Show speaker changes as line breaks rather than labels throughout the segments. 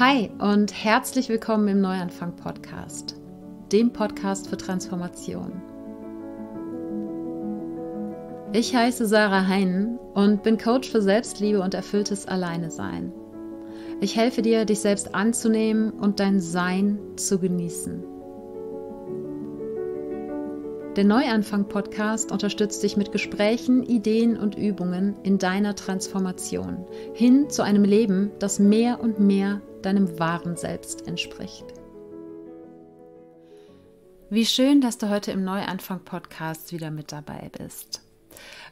Hi und herzlich willkommen im Neuanfang Podcast, dem Podcast für Transformation. Ich heiße Sarah Heinen und bin Coach für Selbstliebe und erfülltes Alleinesein. Ich helfe dir, dich selbst anzunehmen und dein Sein zu genießen. Der Neuanfang Podcast unterstützt dich mit Gesprächen, Ideen und Übungen in deiner Transformation hin zu einem Leben, das mehr und mehr deinem wahren Selbst entspricht. Wie schön, dass du heute im Neuanfang-Podcast wieder mit dabei bist.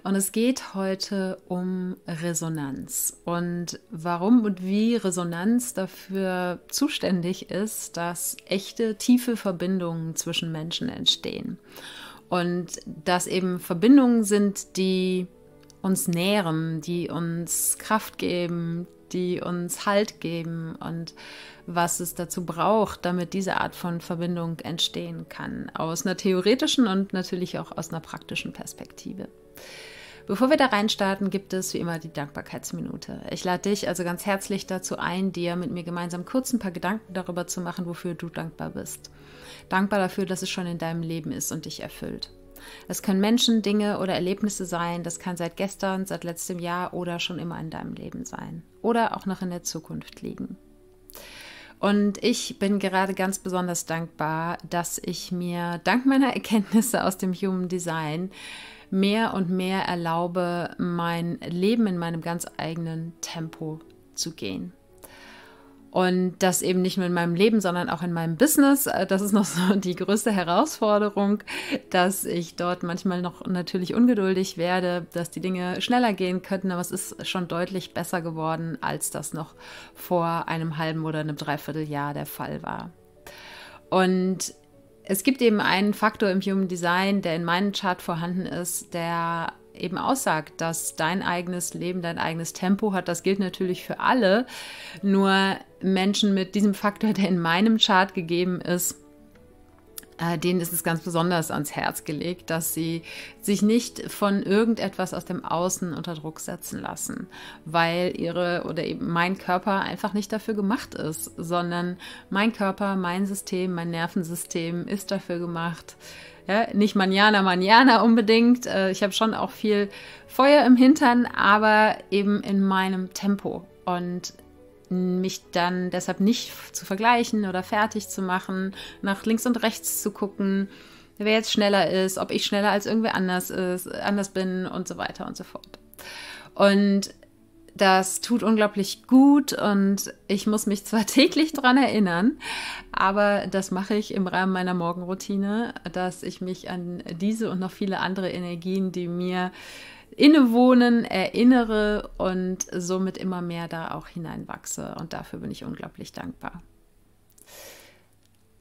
Und es geht heute um Resonanz und warum und wie Resonanz dafür zuständig ist, dass echte, tiefe Verbindungen zwischen Menschen entstehen. Und dass eben Verbindungen sind, die uns nähren, die uns Kraft geben, die uns Halt geben und was es dazu braucht, damit diese Art von Verbindung entstehen kann. Aus einer theoretischen und natürlich auch aus einer praktischen Perspektive. Bevor wir da reinstarten, gibt es wie immer die Dankbarkeitsminute. Ich lade dich also ganz herzlich dazu ein, dir mit mir gemeinsam kurz ein paar Gedanken darüber zu machen, wofür du dankbar bist. Dankbar dafür, dass es schon in deinem Leben ist und dich erfüllt. Es können Menschen, Dinge oder Erlebnisse sein. Das kann seit gestern, seit letztem Jahr oder schon immer in deinem Leben sein. Oder auch noch in der Zukunft liegen. Und ich bin gerade ganz besonders dankbar, dass ich mir dank meiner Erkenntnisse aus dem Human Design mehr und mehr erlaube, mein Leben in meinem ganz eigenen Tempo zu gehen. Und das eben nicht nur in meinem Leben, sondern auch in meinem Business. Äh, das ist noch so die größte Herausforderung, dass ich dort manchmal noch natürlich ungeduldig werde, dass die Dinge schneller gehen könnten. Aber es ist schon deutlich besser geworden, als das noch vor einem halben oder einem Dreivierteljahr der Fall war. Und es gibt eben einen Faktor im Human Design, der in meinem Chart vorhanden ist, der eben aussagt, dass dein eigenes Leben, dein eigenes Tempo hat. Das gilt natürlich für alle. Nur Menschen mit diesem Faktor, der in meinem Chart gegeben ist, äh, denen ist es ganz besonders ans Herz gelegt, dass sie sich nicht von irgendetwas aus dem Außen unter Druck setzen lassen, weil ihre oder eben mein Körper einfach nicht dafür gemacht ist, sondern mein Körper, mein System, mein Nervensystem ist dafür gemacht, ja, nicht manjana, manjana unbedingt. Äh, ich habe schon auch viel Feuer im Hintern, aber eben in meinem Tempo. Und mich dann deshalb nicht zu vergleichen oder fertig zu machen, nach links und rechts zu gucken, wer jetzt schneller ist, ob ich schneller als irgendwer anders ist, anders bin und so weiter und so fort. Und das tut unglaublich gut und ich muss mich zwar täglich daran erinnern, aber das mache ich im Rahmen meiner Morgenroutine, dass ich mich an diese und noch viele andere Energien, die mir innewohnen, erinnere und somit immer mehr da auch hineinwachse. Und dafür bin ich unglaublich dankbar.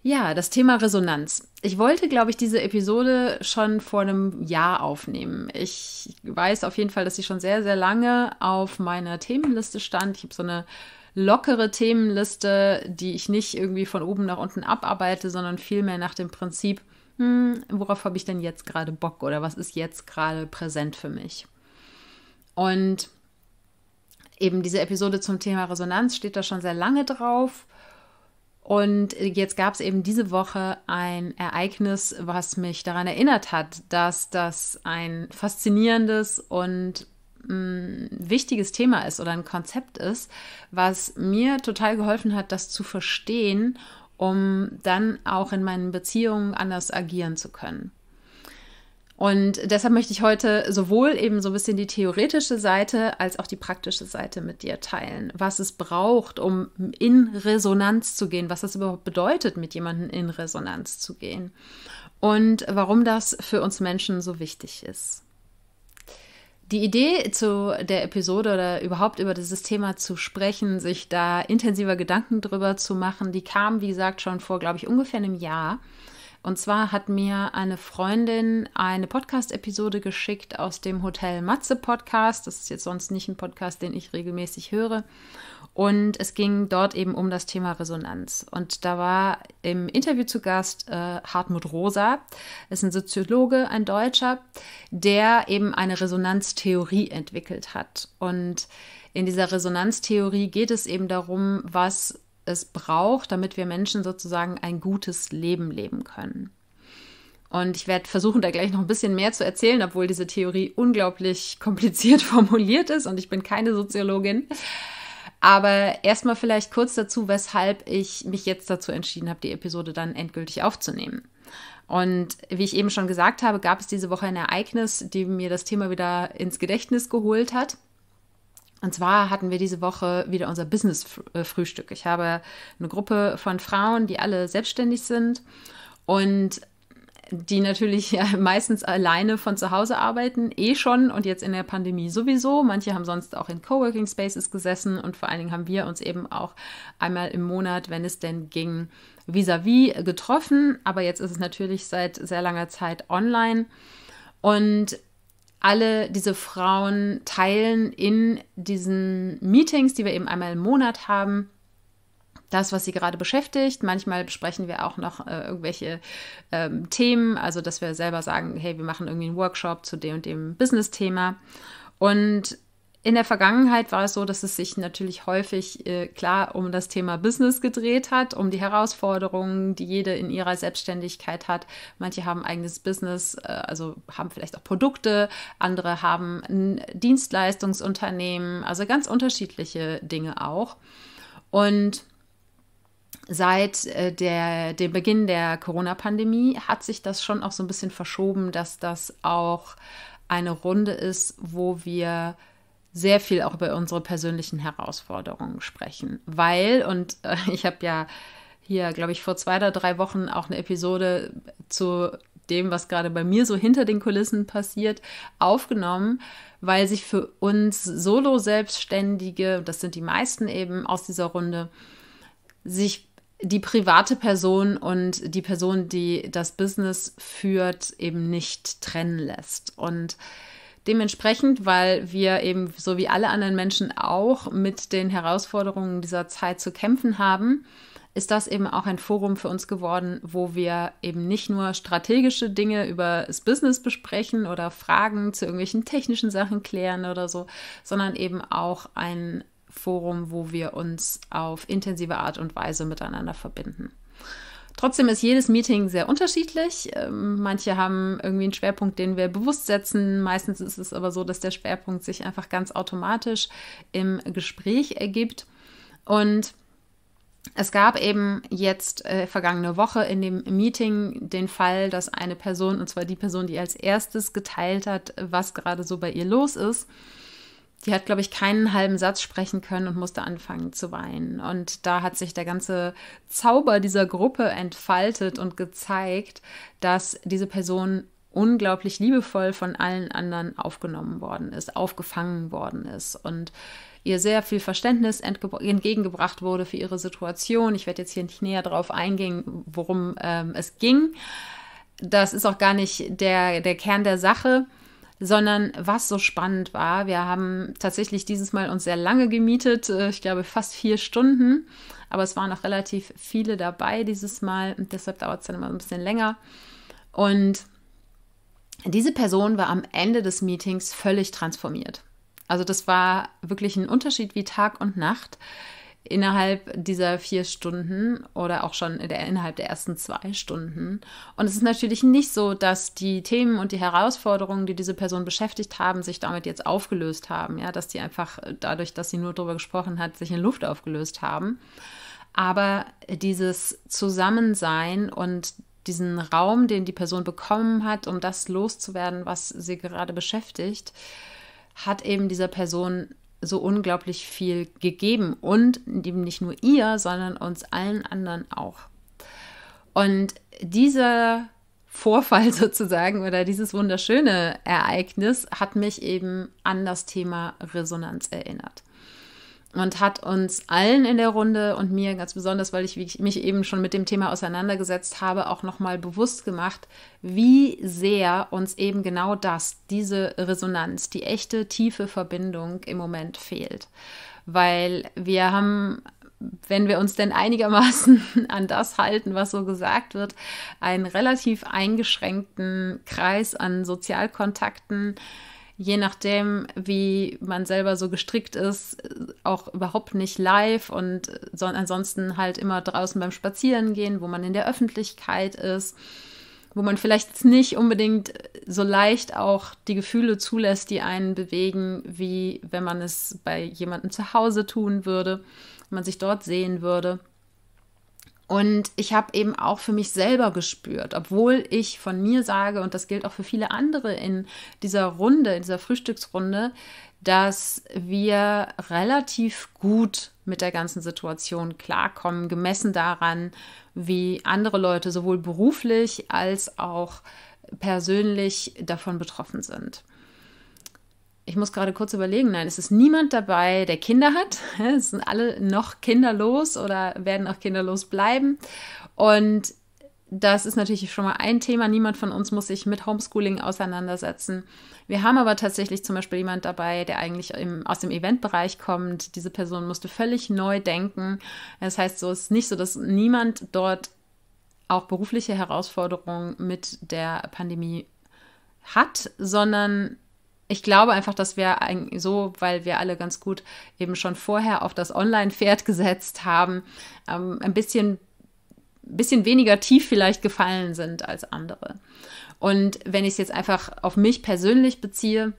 Ja, das Thema Resonanz. Ich wollte, glaube ich, diese Episode schon vor einem Jahr aufnehmen. Ich weiß auf jeden Fall, dass sie schon sehr, sehr lange auf meiner Themenliste stand. Ich habe so eine lockere Themenliste, die ich nicht irgendwie von oben nach unten abarbeite, sondern vielmehr nach dem Prinzip, hm, worauf habe ich denn jetzt gerade Bock oder was ist jetzt gerade präsent für mich? Und eben diese Episode zum Thema Resonanz steht da schon sehr lange drauf. Und jetzt gab es eben diese Woche ein Ereignis, was mich daran erinnert hat, dass das ein faszinierendes und mh, mm, wichtiges Thema ist oder ein Konzept ist, was mir total geholfen hat, das zu verstehen, um dann auch in meinen Beziehungen anders agieren zu können. Und deshalb möchte ich heute sowohl eben so ein bisschen die theoretische Seite als auch die praktische Seite mit dir teilen, was es braucht, um in Resonanz zu gehen, was das überhaupt bedeutet, mit jemandem in Resonanz zu gehen und warum das für uns Menschen so wichtig ist. Die Idee zu der Episode oder überhaupt über dieses Thema zu sprechen, sich da intensiver Gedanken drüber zu machen, die kam, wie gesagt, schon vor, glaube ich, ungefähr einem Jahr. Und zwar hat mir eine Freundin eine Podcast-Episode geschickt aus dem Hotel Matze Podcast. Das ist jetzt sonst nicht ein Podcast, den ich regelmäßig höre. Und es ging dort eben um das Thema Resonanz. Und da war im Interview zu Gast äh, Hartmut Rosa, ist ein Soziologe, ein Deutscher, der eben eine Resonanztheorie entwickelt hat. Und in dieser Resonanztheorie geht es eben darum, was es braucht, damit wir Menschen sozusagen ein gutes Leben leben können. Und ich werde versuchen, da gleich noch ein bisschen mehr zu erzählen, obwohl diese Theorie unglaublich kompliziert formuliert ist und ich bin keine Soziologin. Aber erstmal vielleicht kurz dazu, weshalb ich mich jetzt dazu entschieden habe, die Episode dann endgültig aufzunehmen. Und wie ich eben schon gesagt habe, gab es diese Woche ein Ereignis, die mir das Thema wieder ins Gedächtnis geholt hat. Und zwar hatten wir diese Woche wieder unser Business-Frühstück. Ich habe eine Gruppe von Frauen, die alle selbstständig sind und die natürlich meistens alleine von zu Hause arbeiten, eh schon und jetzt in der Pandemie sowieso. Manche haben sonst auch in Coworking Spaces gesessen und vor allen Dingen haben wir uns eben auch einmal im Monat, wenn es denn ging, vis-à-vis -vis getroffen. Aber jetzt ist es natürlich seit sehr langer Zeit online. Und alle diese Frauen teilen in diesen Meetings, die wir eben einmal im Monat haben, das, was sie gerade beschäftigt. Manchmal besprechen wir auch noch äh, irgendwelche ähm, Themen, also dass wir selber sagen, hey, wir machen irgendwie einen Workshop zu dem und dem Business-Thema. Und in der Vergangenheit war es so, dass es sich natürlich häufig äh, klar um das Thema Business gedreht hat, um die Herausforderungen, die jede in ihrer Selbstständigkeit hat. Manche haben eigenes Business, äh, also haben vielleicht auch Produkte, andere haben ein Dienstleistungsunternehmen, also ganz unterschiedliche Dinge auch. Und seit äh, der, dem Beginn der Corona-Pandemie hat sich das schon auch so ein bisschen verschoben, dass das auch eine Runde ist, wo wir sehr viel auch über unsere persönlichen Herausforderungen sprechen, weil, und äh, ich habe ja hier, glaube ich, vor zwei oder drei Wochen auch eine Episode zu dem, was gerade bei mir so hinter den Kulissen passiert, aufgenommen, weil sich für uns Solo-Selbstständige, das sind die meisten eben aus dieser Runde, sich die private Person und die Person, die das Business führt, eben nicht trennen lässt. Und Dementsprechend, weil wir eben so wie alle anderen Menschen auch mit den Herausforderungen dieser Zeit zu kämpfen haben, ist das eben auch ein Forum für uns geworden, wo wir eben nicht nur strategische Dinge über das Business besprechen oder Fragen zu irgendwelchen technischen Sachen klären oder so, sondern eben auch ein Forum, wo wir uns auf intensive Art und Weise miteinander verbinden. Trotzdem ist jedes Meeting sehr unterschiedlich. Ähm, manche haben irgendwie einen Schwerpunkt, den wir bewusst setzen. Meistens ist es aber so, dass der Schwerpunkt sich einfach ganz automatisch im Gespräch ergibt. Und es gab eben jetzt äh, vergangene Woche in dem Meeting den Fall, dass eine Person, und zwar die Person, die als erstes geteilt hat, was gerade so bei ihr los ist, die hat, glaube ich, keinen halben Satz sprechen können und musste anfangen zu weinen. Und da hat sich der ganze Zauber dieser Gruppe entfaltet und gezeigt, dass diese Person unglaublich liebevoll von allen anderen aufgenommen worden ist, aufgefangen worden ist und ihr sehr viel Verständnis entgegengebracht wurde für ihre Situation. Ich werde jetzt hier nicht näher drauf eingehen, worum ähm, es ging. Das ist auch gar nicht der, der Kern der Sache sondern was so spannend war, wir haben tatsächlich dieses Mal uns sehr lange gemietet, äh, ich glaube fast vier Stunden, aber es waren noch relativ viele dabei dieses Mal und deshalb dauert es dann immer ein bisschen länger. Und diese Person war am Ende des Meetings völlig transformiert. Also das war wirklich ein Unterschied wie Tag und Nacht innerhalb dieser vier Stunden oder auch schon in der, innerhalb der ersten zwei Stunden. Und es ist natürlich nicht so, dass die Themen und die Herausforderungen, die diese Person beschäftigt haben, sich damit jetzt aufgelöst haben, ja, dass die einfach äh, dadurch, dass sie nur darüber gesprochen hat, sich in Luft aufgelöst haben. Aber dieses Zusammensein und diesen Raum, den die Person bekommen hat, um das loszuwerden, was sie gerade beschäftigt, hat eben dieser Person so unglaublich viel gegeben und eben nicht nur ihr, sondern uns allen anderen auch. Und dieser Vorfall sozusagen oder dieses wunderschöne Ereignis hat mich eben an das Thema Resonanz erinnert und hat uns allen in der Runde und mir ganz besonders, weil ich mich eben schon mit dem Thema auseinandergesetzt habe, auch nochmal bewusst gemacht, wie sehr uns eben genau das, diese Resonanz, die echte tiefe Verbindung im Moment fehlt. Weil wir haben wenn wir uns denn einigermaßen an das halten, was so gesagt wird, einen relativ eingeschränkten Kreis an Sozialkontakten, je nachdem, wie man selber so gestrickt ist, auch überhaupt nicht live und so, ansonsten halt immer draußen beim Spazierengehen, wo man in der Öffentlichkeit ist, wo man vielleicht nicht unbedingt so leicht auch die Gefühle zulässt, die einen bewegen, wie wenn man es bei jemandem zu Hause tun würde, wenn man sich dort sehen würde. Und ich habe eben auch für mich selber gespürt, obwohl ich von mir sage, und das gilt auch für viele andere in dieser Runde, in dieser Frühstücksrunde, dass wir relativ gut mit der ganzen Situation klarkommen, gemessen daran, wie andere Leute sowohl beruflich als auch persönlich davon betroffen sind ich muss gerade kurz überlegen, nein, es ist niemand dabei, der Kinder hat. Es sind alle noch kinderlos oder werden auch kinderlos bleiben. Und das ist natürlich schon mal ein Thema. Niemand von uns muss sich mit Homeschooling auseinandersetzen. Wir haben aber tatsächlich zum Beispiel jemand dabei, der eigentlich im, aus dem Eventbereich kommt. Diese Person musste völlig neu denken. Das heißt, so ist nicht so, dass niemand dort auch berufliche Herausforderungen mit der Pandemie hat, sondern ich glaube einfach, dass wir so, weil wir alle ganz gut eben schon vorher auf das Online-Pferd gesetzt haben, ähm, ein bisschen, bisschen weniger tief vielleicht gefallen sind als andere. Und wenn ich es jetzt einfach auf mich persönlich beziehe,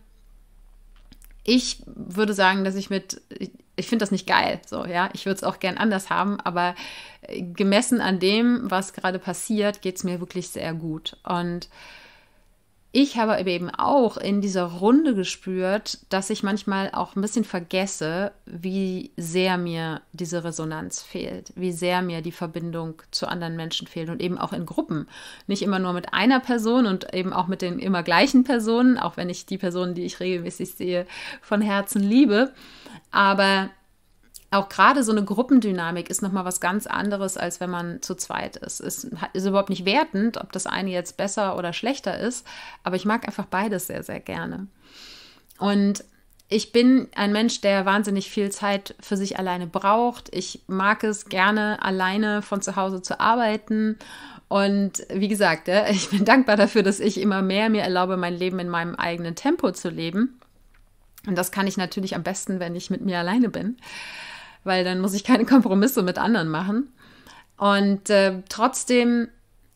ich würde sagen, dass ich mit, ich, ich finde das nicht geil, so, ja. Ich würde es auch gern anders haben, aber äh, gemessen an dem, was gerade passiert, geht es mir wirklich sehr gut. Und ich habe eben auch in dieser Runde gespürt, dass ich manchmal auch ein bisschen vergesse, wie sehr mir diese Resonanz fehlt, wie sehr mir die Verbindung zu anderen Menschen fehlt und eben auch in Gruppen. Nicht immer nur mit einer Person und eben auch mit den immer gleichen Personen, auch wenn ich die Personen, die ich regelmäßig sehe, von Herzen liebe. Aber auch gerade so eine Gruppendynamik ist nochmal was ganz anderes, als wenn man zu zweit ist. Es ist überhaupt nicht wertend, ob das eine jetzt besser oder schlechter ist, aber ich mag einfach beides sehr, sehr gerne. Und ich bin ein Mensch, der wahnsinnig viel Zeit für sich alleine braucht. Ich mag es gerne, alleine von zu Hause zu arbeiten. Und wie gesagt, äh, ich bin dankbar dafür, dass ich immer mehr mir erlaube, mein Leben in meinem eigenen Tempo zu leben. Und das kann ich natürlich am besten, wenn ich mit mir alleine bin weil dann muss ich keine Kompromisse mit anderen machen. Und äh, trotzdem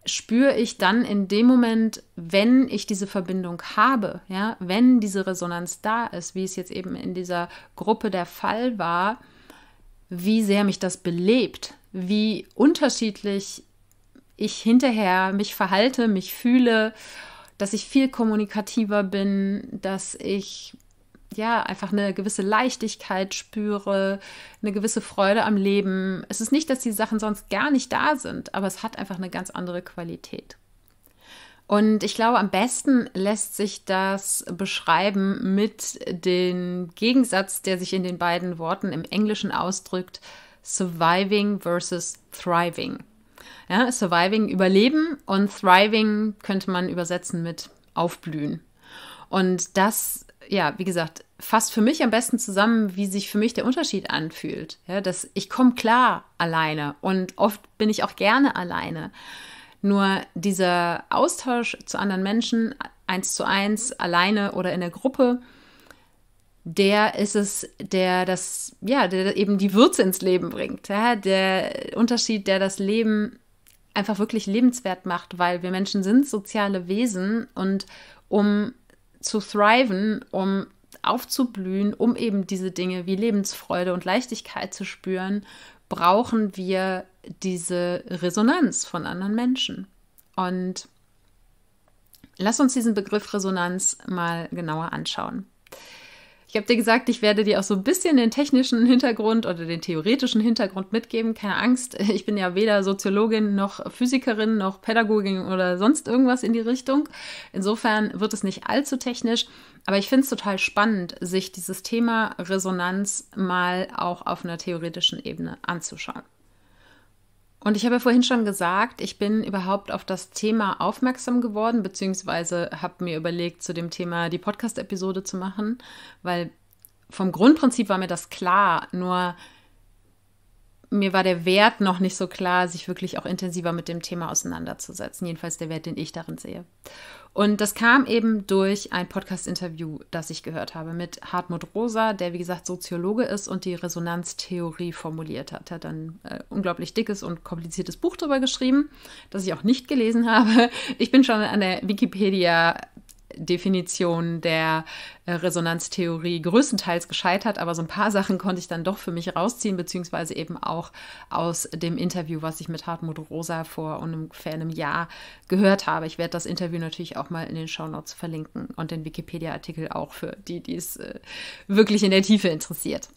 spüre ich dann in dem Moment, wenn ich diese Verbindung habe, ja, wenn diese Resonanz da ist, wie es jetzt eben in dieser Gruppe der Fall war, wie sehr mich das belebt, wie unterschiedlich ich hinterher mich verhalte, mich fühle, dass ich viel kommunikativer bin, dass ich ja, einfach eine gewisse Leichtigkeit spüre, eine gewisse Freude am Leben. Es ist nicht, dass die Sachen sonst gar nicht da sind, aber es hat einfach eine ganz andere Qualität. Und ich glaube, am besten lässt sich das beschreiben mit dem Gegensatz, der sich in den beiden Worten im Englischen ausdrückt, surviving versus thriving. Ja, surviving überleben und thriving könnte man übersetzen mit aufblühen. Und das ja, wie gesagt, fasst für mich am besten zusammen, wie sich für mich der Unterschied anfühlt. Ja, dass ich komme klar alleine und oft bin ich auch gerne alleine. Nur dieser Austausch zu anderen Menschen, eins zu eins, alleine oder in der Gruppe, der ist es, der das, ja, der eben die Würze ins Leben bringt. Ja? Der Unterschied, der das Leben einfach wirklich lebenswert macht, weil wir Menschen sind soziale Wesen und um zu thriven, um aufzublühen, um eben diese Dinge wie Lebensfreude und Leichtigkeit zu spüren, brauchen wir diese Resonanz von anderen Menschen. Und lass uns diesen Begriff Resonanz mal genauer anschauen. Ich habe dir gesagt, ich werde dir auch so ein bisschen den technischen Hintergrund oder den theoretischen Hintergrund mitgeben. Keine Angst, ich bin ja weder Soziologin noch Physikerin noch Pädagogin oder sonst irgendwas in die Richtung. Insofern wird es nicht allzu technisch, aber ich finde es total spannend, sich dieses Thema Resonanz mal auch auf einer theoretischen Ebene anzuschauen. Und ich habe ja vorhin schon gesagt, ich bin überhaupt auf das Thema aufmerksam geworden, beziehungsweise habe mir überlegt, zu dem Thema die Podcast-Episode zu machen, weil vom Grundprinzip war mir das klar, nur mir war der Wert noch nicht so klar, sich wirklich auch intensiver mit dem Thema auseinanderzusetzen. Jedenfalls der Wert, den ich darin sehe. Und das kam eben durch ein Podcast-Interview, das ich gehört habe mit Hartmut Rosa, der wie gesagt Soziologe ist und die Resonanztheorie formuliert hat. Er hat ein äh, unglaublich dickes und kompliziertes Buch darüber geschrieben, das ich auch nicht gelesen habe. Ich bin schon an der Wikipedia Definition der äh, Resonanztheorie größtenteils gescheitert, aber so ein paar Sachen konnte ich dann doch für mich rausziehen, beziehungsweise eben auch aus dem Interview, was ich mit Hartmut Rosa vor ungefähr einem Jahr gehört habe. Ich werde das Interview natürlich auch mal in den Shownotes verlinken und den Wikipedia-Artikel auch für die, die es äh, wirklich in der Tiefe interessiert.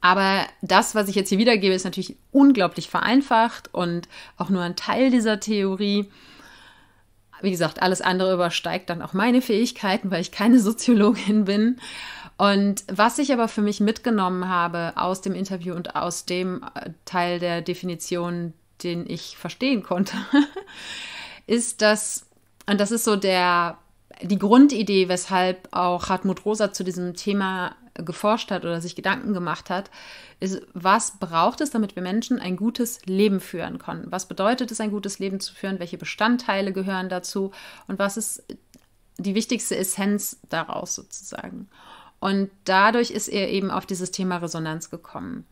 Aber das, was ich jetzt hier wiedergebe, ist natürlich unglaublich vereinfacht und auch nur ein Teil dieser Theorie. Wie gesagt, alles andere übersteigt dann auch meine Fähigkeiten, weil ich keine Soziologin bin. Und was ich aber für mich mitgenommen habe aus dem Interview und aus dem äh, Teil der Definition, den ich verstehen konnte, ist, dass, und das ist so der, die Grundidee, weshalb auch Hartmut Rosa zu diesem Thema geforscht hat oder sich Gedanken gemacht hat, ist, was braucht es, damit wir Menschen ein gutes Leben führen können? Was bedeutet es, ein gutes Leben zu führen? Welche Bestandteile gehören dazu? Und was ist die wichtigste Essenz daraus sozusagen? Und dadurch ist er eben auf dieses Thema Resonanz gekommen.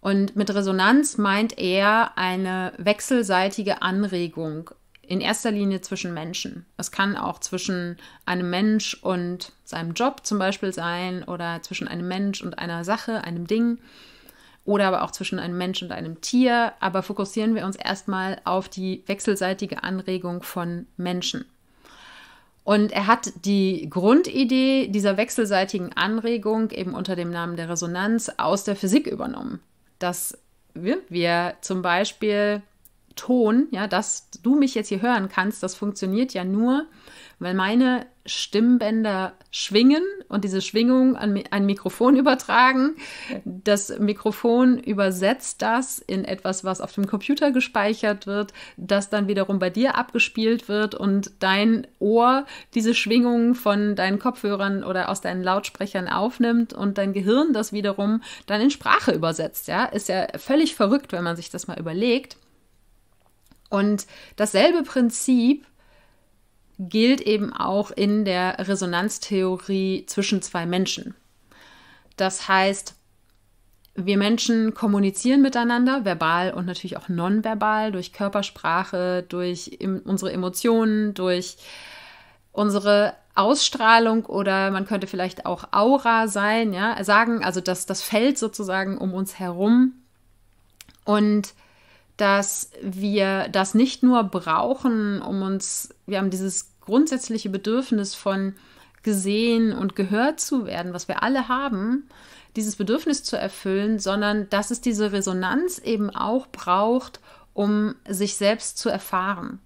Und mit Resonanz meint er eine wechselseitige Anregung in erster Linie zwischen Menschen. Es kann auch zwischen einem Mensch und seinem Job zum Beispiel sein oder zwischen einem Mensch und einer Sache, einem Ding oder aber auch zwischen einem Mensch und einem Tier. Aber fokussieren wir uns erstmal auf die wechselseitige Anregung von Menschen. Und er hat die Grundidee dieser wechselseitigen Anregung eben unter dem Namen der Resonanz aus der Physik übernommen. Dass wir zum Beispiel Ton, ja, dass du mich jetzt hier hören kannst, das funktioniert ja nur, weil meine Stimmbänder schwingen und diese Schwingung an ein Mikrofon übertragen. Das Mikrofon übersetzt das in etwas, was auf dem Computer gespeichert wird, das dann wiederum bei dir abgespielt wird und dein Ohr diese Schwingungen von deinen Kopfhörern oder aus deinen Lautsprechern aufnimmt und dein Gehirn das wiederum dann in Sprache übersetzt. Ja, ist ja völlig verrückt, wenn man sich das mal überlegt. Und dasselbe Prinzip gilt eben auch in der Resonanztheorie zwischen zwei Menschen. Das heißt, wir Menschen kommunizieren miteinander, verbal und natürlich auch nonverbal, durch Körpersprache, durch unsere Emotionen, durch unsere Ausstrahlung oder man könnte vielleicht auch Aura sein, ja, sagen, also das, das Feld sozusagen um uns herum. Und dass wir das nicht nur brauchen, um uns, wir haben dieses grundsätzliche Bedürfnis von gesehen und gehört zu werden, was wir alle haben, dieses Bedürfnis zu erfüllen, sondern dass es diese Resonanz eben auch braucht, um sich selbst zu erfahren.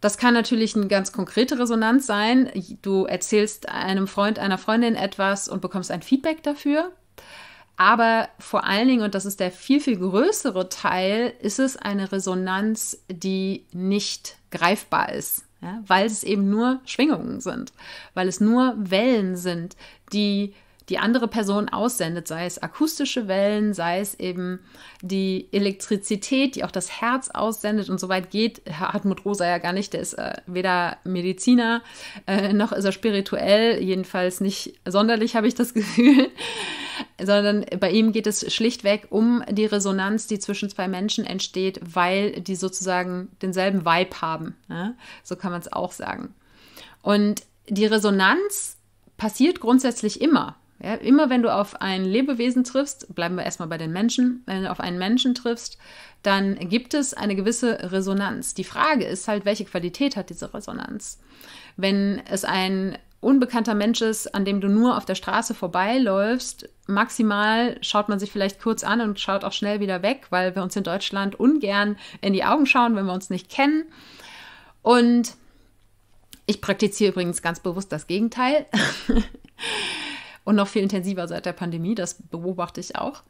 Das kann natürlich eine ganz konkrete Resonanz sein. Du erzählst einem Freund, einer Freundin etwas und bekommst ein Feedback dafür. Aber vor allen Dingen, und das ist der viel, viel größere Teil, ist es eine Resonanz, die nicht greifbar ist ja, weil es eben nur Schwingungen sind, weil es nur Wellen sind, die die andere Person aussendet, sei es akustische Wellen, sei es eben die Elektrizität, die auch das Herz aussendet und so weit geht Hartmut Rosa ja gar nicht, der ist äh, weder Mediziner äh, noch ist er spirituell, jedenfalls nicht sonderlich habe ich das Gefühl, sondern bei ihm geht es schlichtweg um die Resonanz, die zwischen zwei Menschen entsteht, weil die sozusagen denselben Vibe haben, ne? so kann man es auch sagen. Und die Resonanz passiert grundsätzlich immer. Ja, immer wenn du auf ein Lebewesen triffst, bleiben wir erstmal bei den Menschen, wenn du auf einen Menschen triffst, dann gibt es eine gewisse Resonanz. Die Frage ist halt, welche Qualität hat diese Resonanz? Wenn es ein unbekannter Mensch ist, an dem du nur auf der Straße vorbeiläufst, maximal schaut man sich vielleicht kurz an und schaut auch schnell wieder weg, weil wir uns in Deutschland ungern in die Augen schauen, wenn wir uns nicht kennen. Und ich praktiziere übrigens ganz bewusst das Gegenteil. und noch viel intensiver seit der Pandemie, das beobachte ich auch.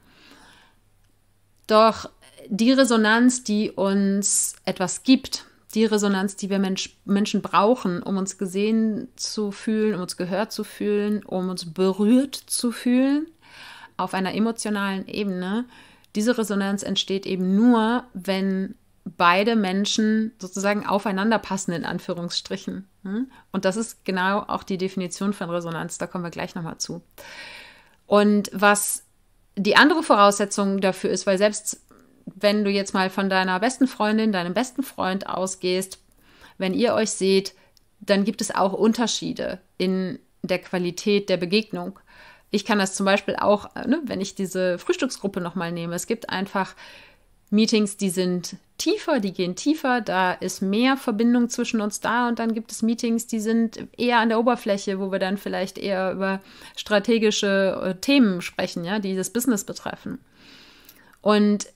Doch die Resonanz, die uns etwas gibt, die Resonanz, die wir Mensch, Menschen brauchen, um uns gesehen zu fühlen, um uns gehört zu fühlen, um uns berührt zu fühlen, auf einer emotionalen Ebene, diese Resonanz entsteht eben nur, wenn beide Menschen sozusagen aufeinander passen, in Anführungsstrichen. Hm? Und das ist genau auch die Definition von Resonanz, da kommen wir gleich nochmal zu. Und was die andere Voraussetzung dafür ist, weil selbst wenn du jetzt mal von deiner besten Freundin, deinem besten Freund ausgehst, wenn ihr euch seht, dann gibt es auch Unterschiede in der Qualität der Begegnung. Ich kann das zum Beispiel auch, ne, wenn ich diese Frühstücksgruppe nochmal nehme, es gibt einfach Meetings, die sind tiefer, die gehen tiefer, da ist mehr Verbindung zwischen uns da und dann gibt es Meetings, die sind eher an der Oberfläche, wo wir dann vielleicht eher über strategische äh, Themen sprechen, ja, die das Business betreffen. Und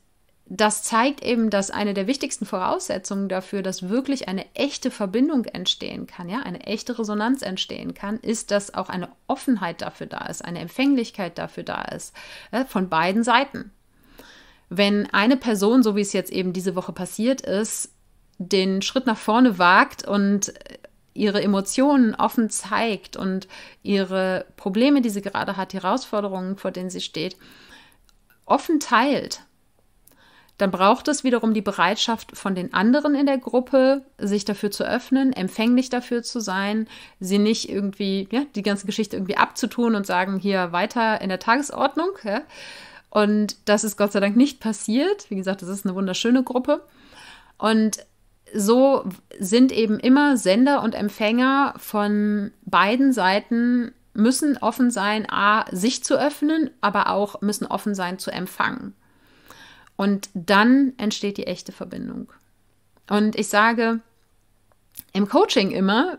das zeigt eben, dass eine der wichtigsten Voraussetzungen dafür, dass wirklich eine echte Verbindung entstehen kann, ja, eine echte Resonanz entstehen kann, ist, dass auch eine Offenheit dafür da ist, eine Empfänglichkeit dafür da ist, ja, äh, von beiden Seiten wenn eine Person, so wie es jetzt eben diese Woche passiert ist, den Schritt nach vorne wagt und ihre Emotionen offen zeigt und ihre Probleme, die sie gerade hat, die Herausforderungen, vor denen sie steht, offen teilt, dann braucht es wiederum die Bereitschaft von den anderen in der Gruppe, sich dafür zu öffnen, empfänglich dafür zu sein, sie nicht irgendwie, ja, die ganze Geschichte irgendwie abzutun und sagen, hier weiter in der Tagesordnung, ja, und das ist Gott sei Dank nicht passiert. Wie gesagt, das ist eine wunderschöne Gruppe. Und so sind eben immer Sender und Empfänger von beiden Seiten müssen offen sein, a, sich zu öffnen, aber auch müssen offen sein zu empfangen. Und dann entsteht die echte Verbindung. Und ich sage im Coaching immer,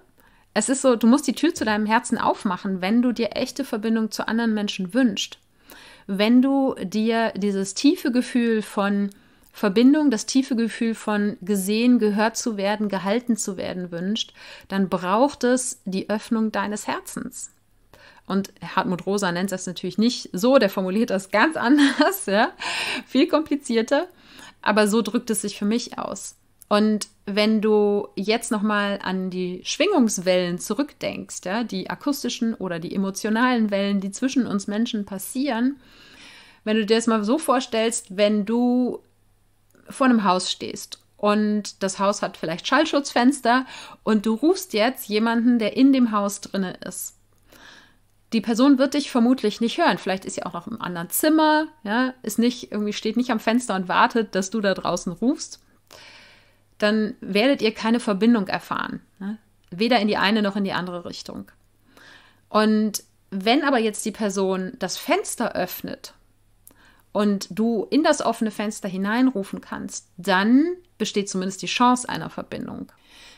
es ist so, du musst die Tür zu deinem Herzen aufmachen, wenn du dir echte Verbindung zu anderen Menschen wünschst wenn du dir dieses tiefe Gefühl von Verbindung, das tiefe Gefühl von gesehen, gehört zu werden, gehalten zu werden wünscht, dann braucht es die Öffnung deines Herzens. Und Hartmut Rosa nennt das natürlich nicht so, der formuliert das ganz anders, ja? viel komplizierter, aber so drückt es sich für mich aus. Und wenn du jetzt nochmal an die Schwingungswellen zurückdenkst, ja, die akustischen oder die emotionalen Wellen, die zwischen uns Menschen passieren, wenn du dir das mal so vorstellst, wenn du vor einem Haus stehst und das Haus hat vielleicht Schallschutzfenster und du rufst jetzt jemanden, der in dem Haus drinne ist. Die Person wird dich vermutlich nicht hören. Vielleicht ist sie auch noch im anderen Zimmer, ja, ist nicht irgendwie steht nicht am Fenster und wartet, dass du da draußen rufst dann werdet ihr keine Verbindung erfahren. Ne? Weder in die eine noch in die andere Richtung. Und wenn aber jetzt die Person das Fenster öffnet und du in das offene Fenster hineinrufen kannst, dann besteht zumindest die Chance einer Verbindung,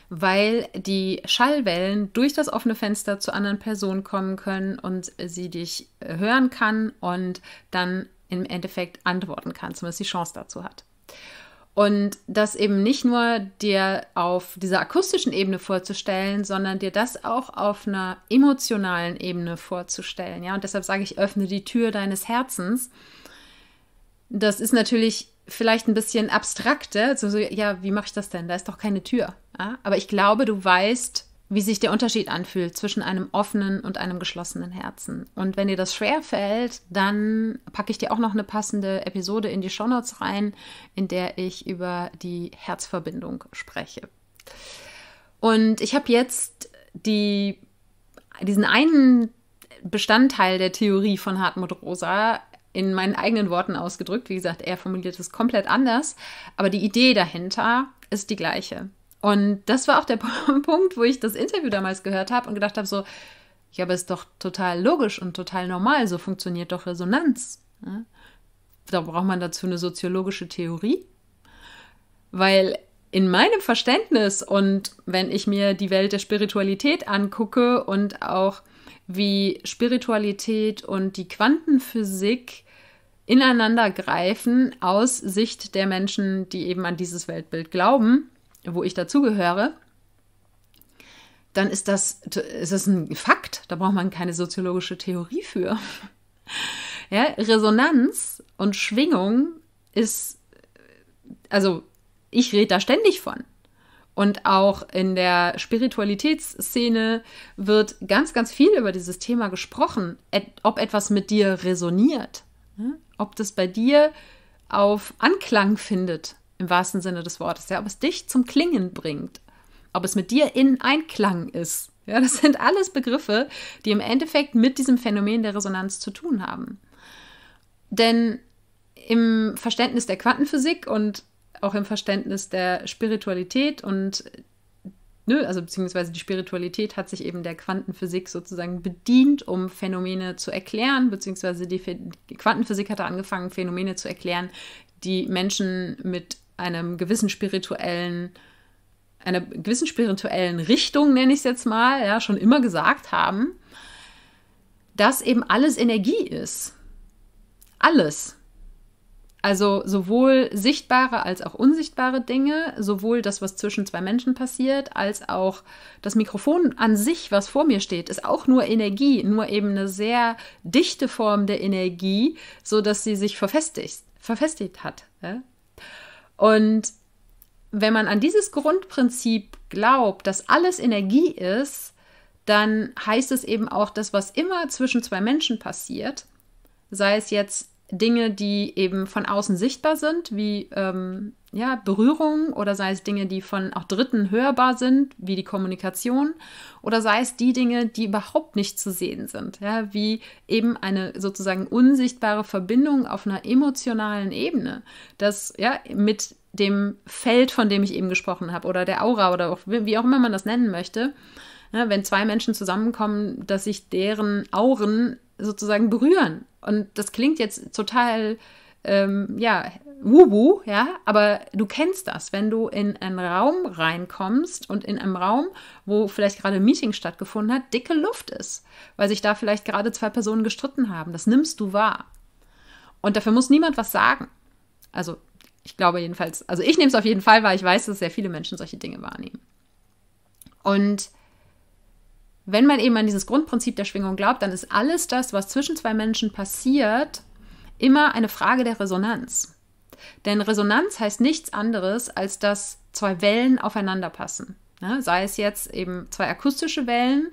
weil die Schallwellen durch das offene Fenster zu anderen Personen kommen können und sie dich hören kann und dann im Endeffekt antworten kann, zumindest die Chance dazu hat. Und das eben nicht nur dir auf dieser akustischen Ebene vorzustellen, sondern dir das auch auf einer emotionalen Ebene vorzustellen. Ja, und deshalb sage ich, öffne die Tür deines Herzens. Das ist natürlich vielleicht ein bisschen abstrakte, also so, ja, wie mache ich das denn? Da ist doch keine Tür. Ja? Aber ich glaube, du weißt, wie sich der Unterschied anfühlt zwischen einem offenen und einem geschlossenen Herzen. Und wenn dir das schwer fällt, dann packe ich dir auch noch eine passende Episode in die Shownotes rein, in der ich über die Herzverbindung spreche. Und ich habe jetzt die, diesen einen Bestandteil der Theorie von Hartmut Rosa in meinen eigenen Worten ausgedrückt. Wie gesagt, er formuliert es komplett anders, aber die Idee dahinter ist die gleiche. Und das war auch der Punkt, wo ich das Interview damals gehört habe und gedacht habe, so, ich habe es doch total logisch und total normal, so funktioniert doch Resonanz. Ne? Da braucht man dazu eine soziologische Theorie, weil in meinem Verständnis und wenn ich mir die Welt der Spiritualität angucke und auch wie Spiritualität und die Quantenphysik ineinander greifen aus Sicht der Menschen, die eben an dieses Weltbild glauben, wo ich dazugehöre, dann ist das, ist das ein Fakt. Da braucht man keine soziologische Theorie für. ja, Resonanz und Schwingung ist, also ich rede da ständig von. Und auch in der Spiritualitätsszene wird ganz, ganz viel über dieses Thema gesprochen, ob etwas mit dir resoniert, ne? ob das bei dir auf Anklang findet, im wahrsten Sinne des Wortes, ja, ob es dich zum Klingen bringt, ob es mit dir in Einklang ist. Ja, das sind alles Begriffe, die im Endeffekt mit diesem Phänomen der Resonanz zu tun haben. Denn im Verständnis der Quantenphysik und auch im Verständnis der Spiritualität und nö, also beziehungsweise die Spiritualität hat sich eben der Quantenphysik sozusagen bedient, um Phänomene zu erklären, beziehungsweise die Quantenphysik hatte angefangen, Phänomene zu erklären, die Menschen mit einem gewissen spirituellen, einer gewissen spirituellen Richtung, nenne ich es jetzt mal, ja, schon immer gesagt haben, dass eben alles Energie ist. Alles. Also sowohl sichtbare als auch unsichtbare Dinge, sowohl das, was zwischen zwei Menschen passiert, als auch das Mikrofon an sich, was vor mir steht, ist auch nur Energie, nur eben eine sehr dichte Form der Energie, sodass sie sich verfestigt, verfestigt hat. Ja? Und wenn man an dieses Grundprinzip glaubt, dass alles Energie ist, dann heißt es eben auch, dass was immer zwischen zwei Menschen passiert, sei es jetzt Dinge, die eben von außen sichtbar sind, wie ähm, ja, Berührung oder sei es Dinge, die von auch Dritten hörbar sind, wie die Kommunikation oder sei es die Dinge, die überhaupt nicht zu sehen sind, ja, wie eben eine sozusagen unsichtbare Verbindung auf einer emotionalen Ebene, das ja mit dem Feld, von dem ich eben gesprochen habe oder der Aura oder auch, wie auch immer man das nennen möchte, ja, wenn zwei Menschen zusammenkommen, dass sich deren Auren sozusagen berühren und das klingt jetzt total, ähm, ja, wuhu, ja, aber du kennst das, wenn du in einen Raum reinkommst und in einem Raum, wo vielleicht gerade ein Meeting stattgefunden hat, dicke Luft ist, weil sich da vielleicht gerade zwei Personen gestritten haben. Das nimmst du wahr. Und dafür muss niemand was sagen. Also, ich glaube jedenfalls, also ich nehme es auf jeden Fall wahr, ich weiß, dass sehr viele Menschen solche Dinge wahrnehmen. Und wenn man eben an dieses Grundprinzip der Schwingung glaubt, dann ist alles das, was zwischen zwei Menschen passiert, immer eine Frage der Resonanz. Denn Resonanz heißt nichts anderes, als dass zwei Wellen aufeinander passen. Ja, ne? sei es jetzt eben zwei akustische Wellen,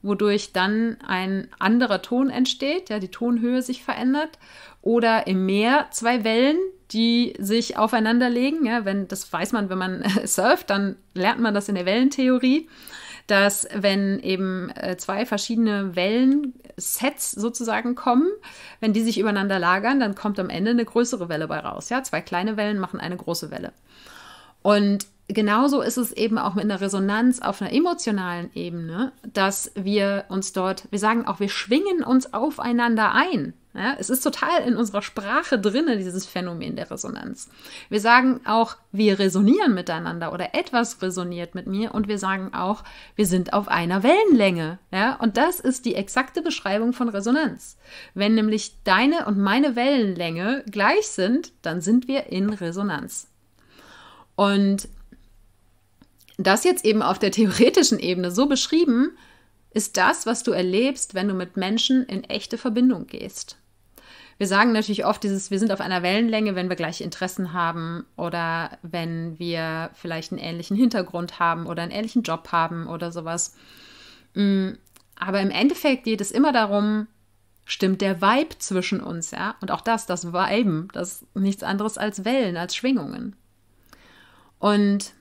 wodurch dann ein anderer Ton entsteht, ja, die Tonhöhe sich verändert, oder im Meer zwei Wellen, die sich aufeinander legen. Ja, wenn, das weiß man, wenn man surft, dann lernt man das in der Wellentheorie dass wenn eben äh, zwei verschiedene Wellensets sozusagen kommen, wenn die sich übereinander lagern, dann kommt am Ende eine größere Welle bei raus. Ja, zwei kleine Wellen machen eine große Welle. Und genauso ist es eben auch mit einer Resonanz auf einer emotionalen Ebene, dass wir uns dort, wir sagen auch, wir schwingen uns aufeinander ein. Ja, es ist total in unserer Sprache drin, dieses Phänomen der Resonanz. Wir sagen auch, wir resonieren miteinander oder etwas resoniert mit mir und wir sagen auch, wir sind auf einer Wellenlänge. Ja, und das ist die exakte Beschreibung von Resonanz. Wenn nämlich deine und meine Wellenlänge gleich sind, dann sind wir in Resonanz. Und das jetzt eben auf der theoretischen Ebene so beschrieben, ist das, was du erlebst, wenn du mit Menschen in echte Verbindung gehst. Wir sagen natürlich oft dieses, wir sind auf einer Wellenlänge, wenn wir gleiche Interessen haben oder wenn wir vielleicht einen ähnlichen Hintergrund haben oder einen ähnlichen Job haben oder sowas. Mm, aber im Endeffekt geht es immer darum, stimmt der Vibe zwischen uns, ja? Und auch das, das Viben, das nichts anderes als Wellen, als Schwingungen. Und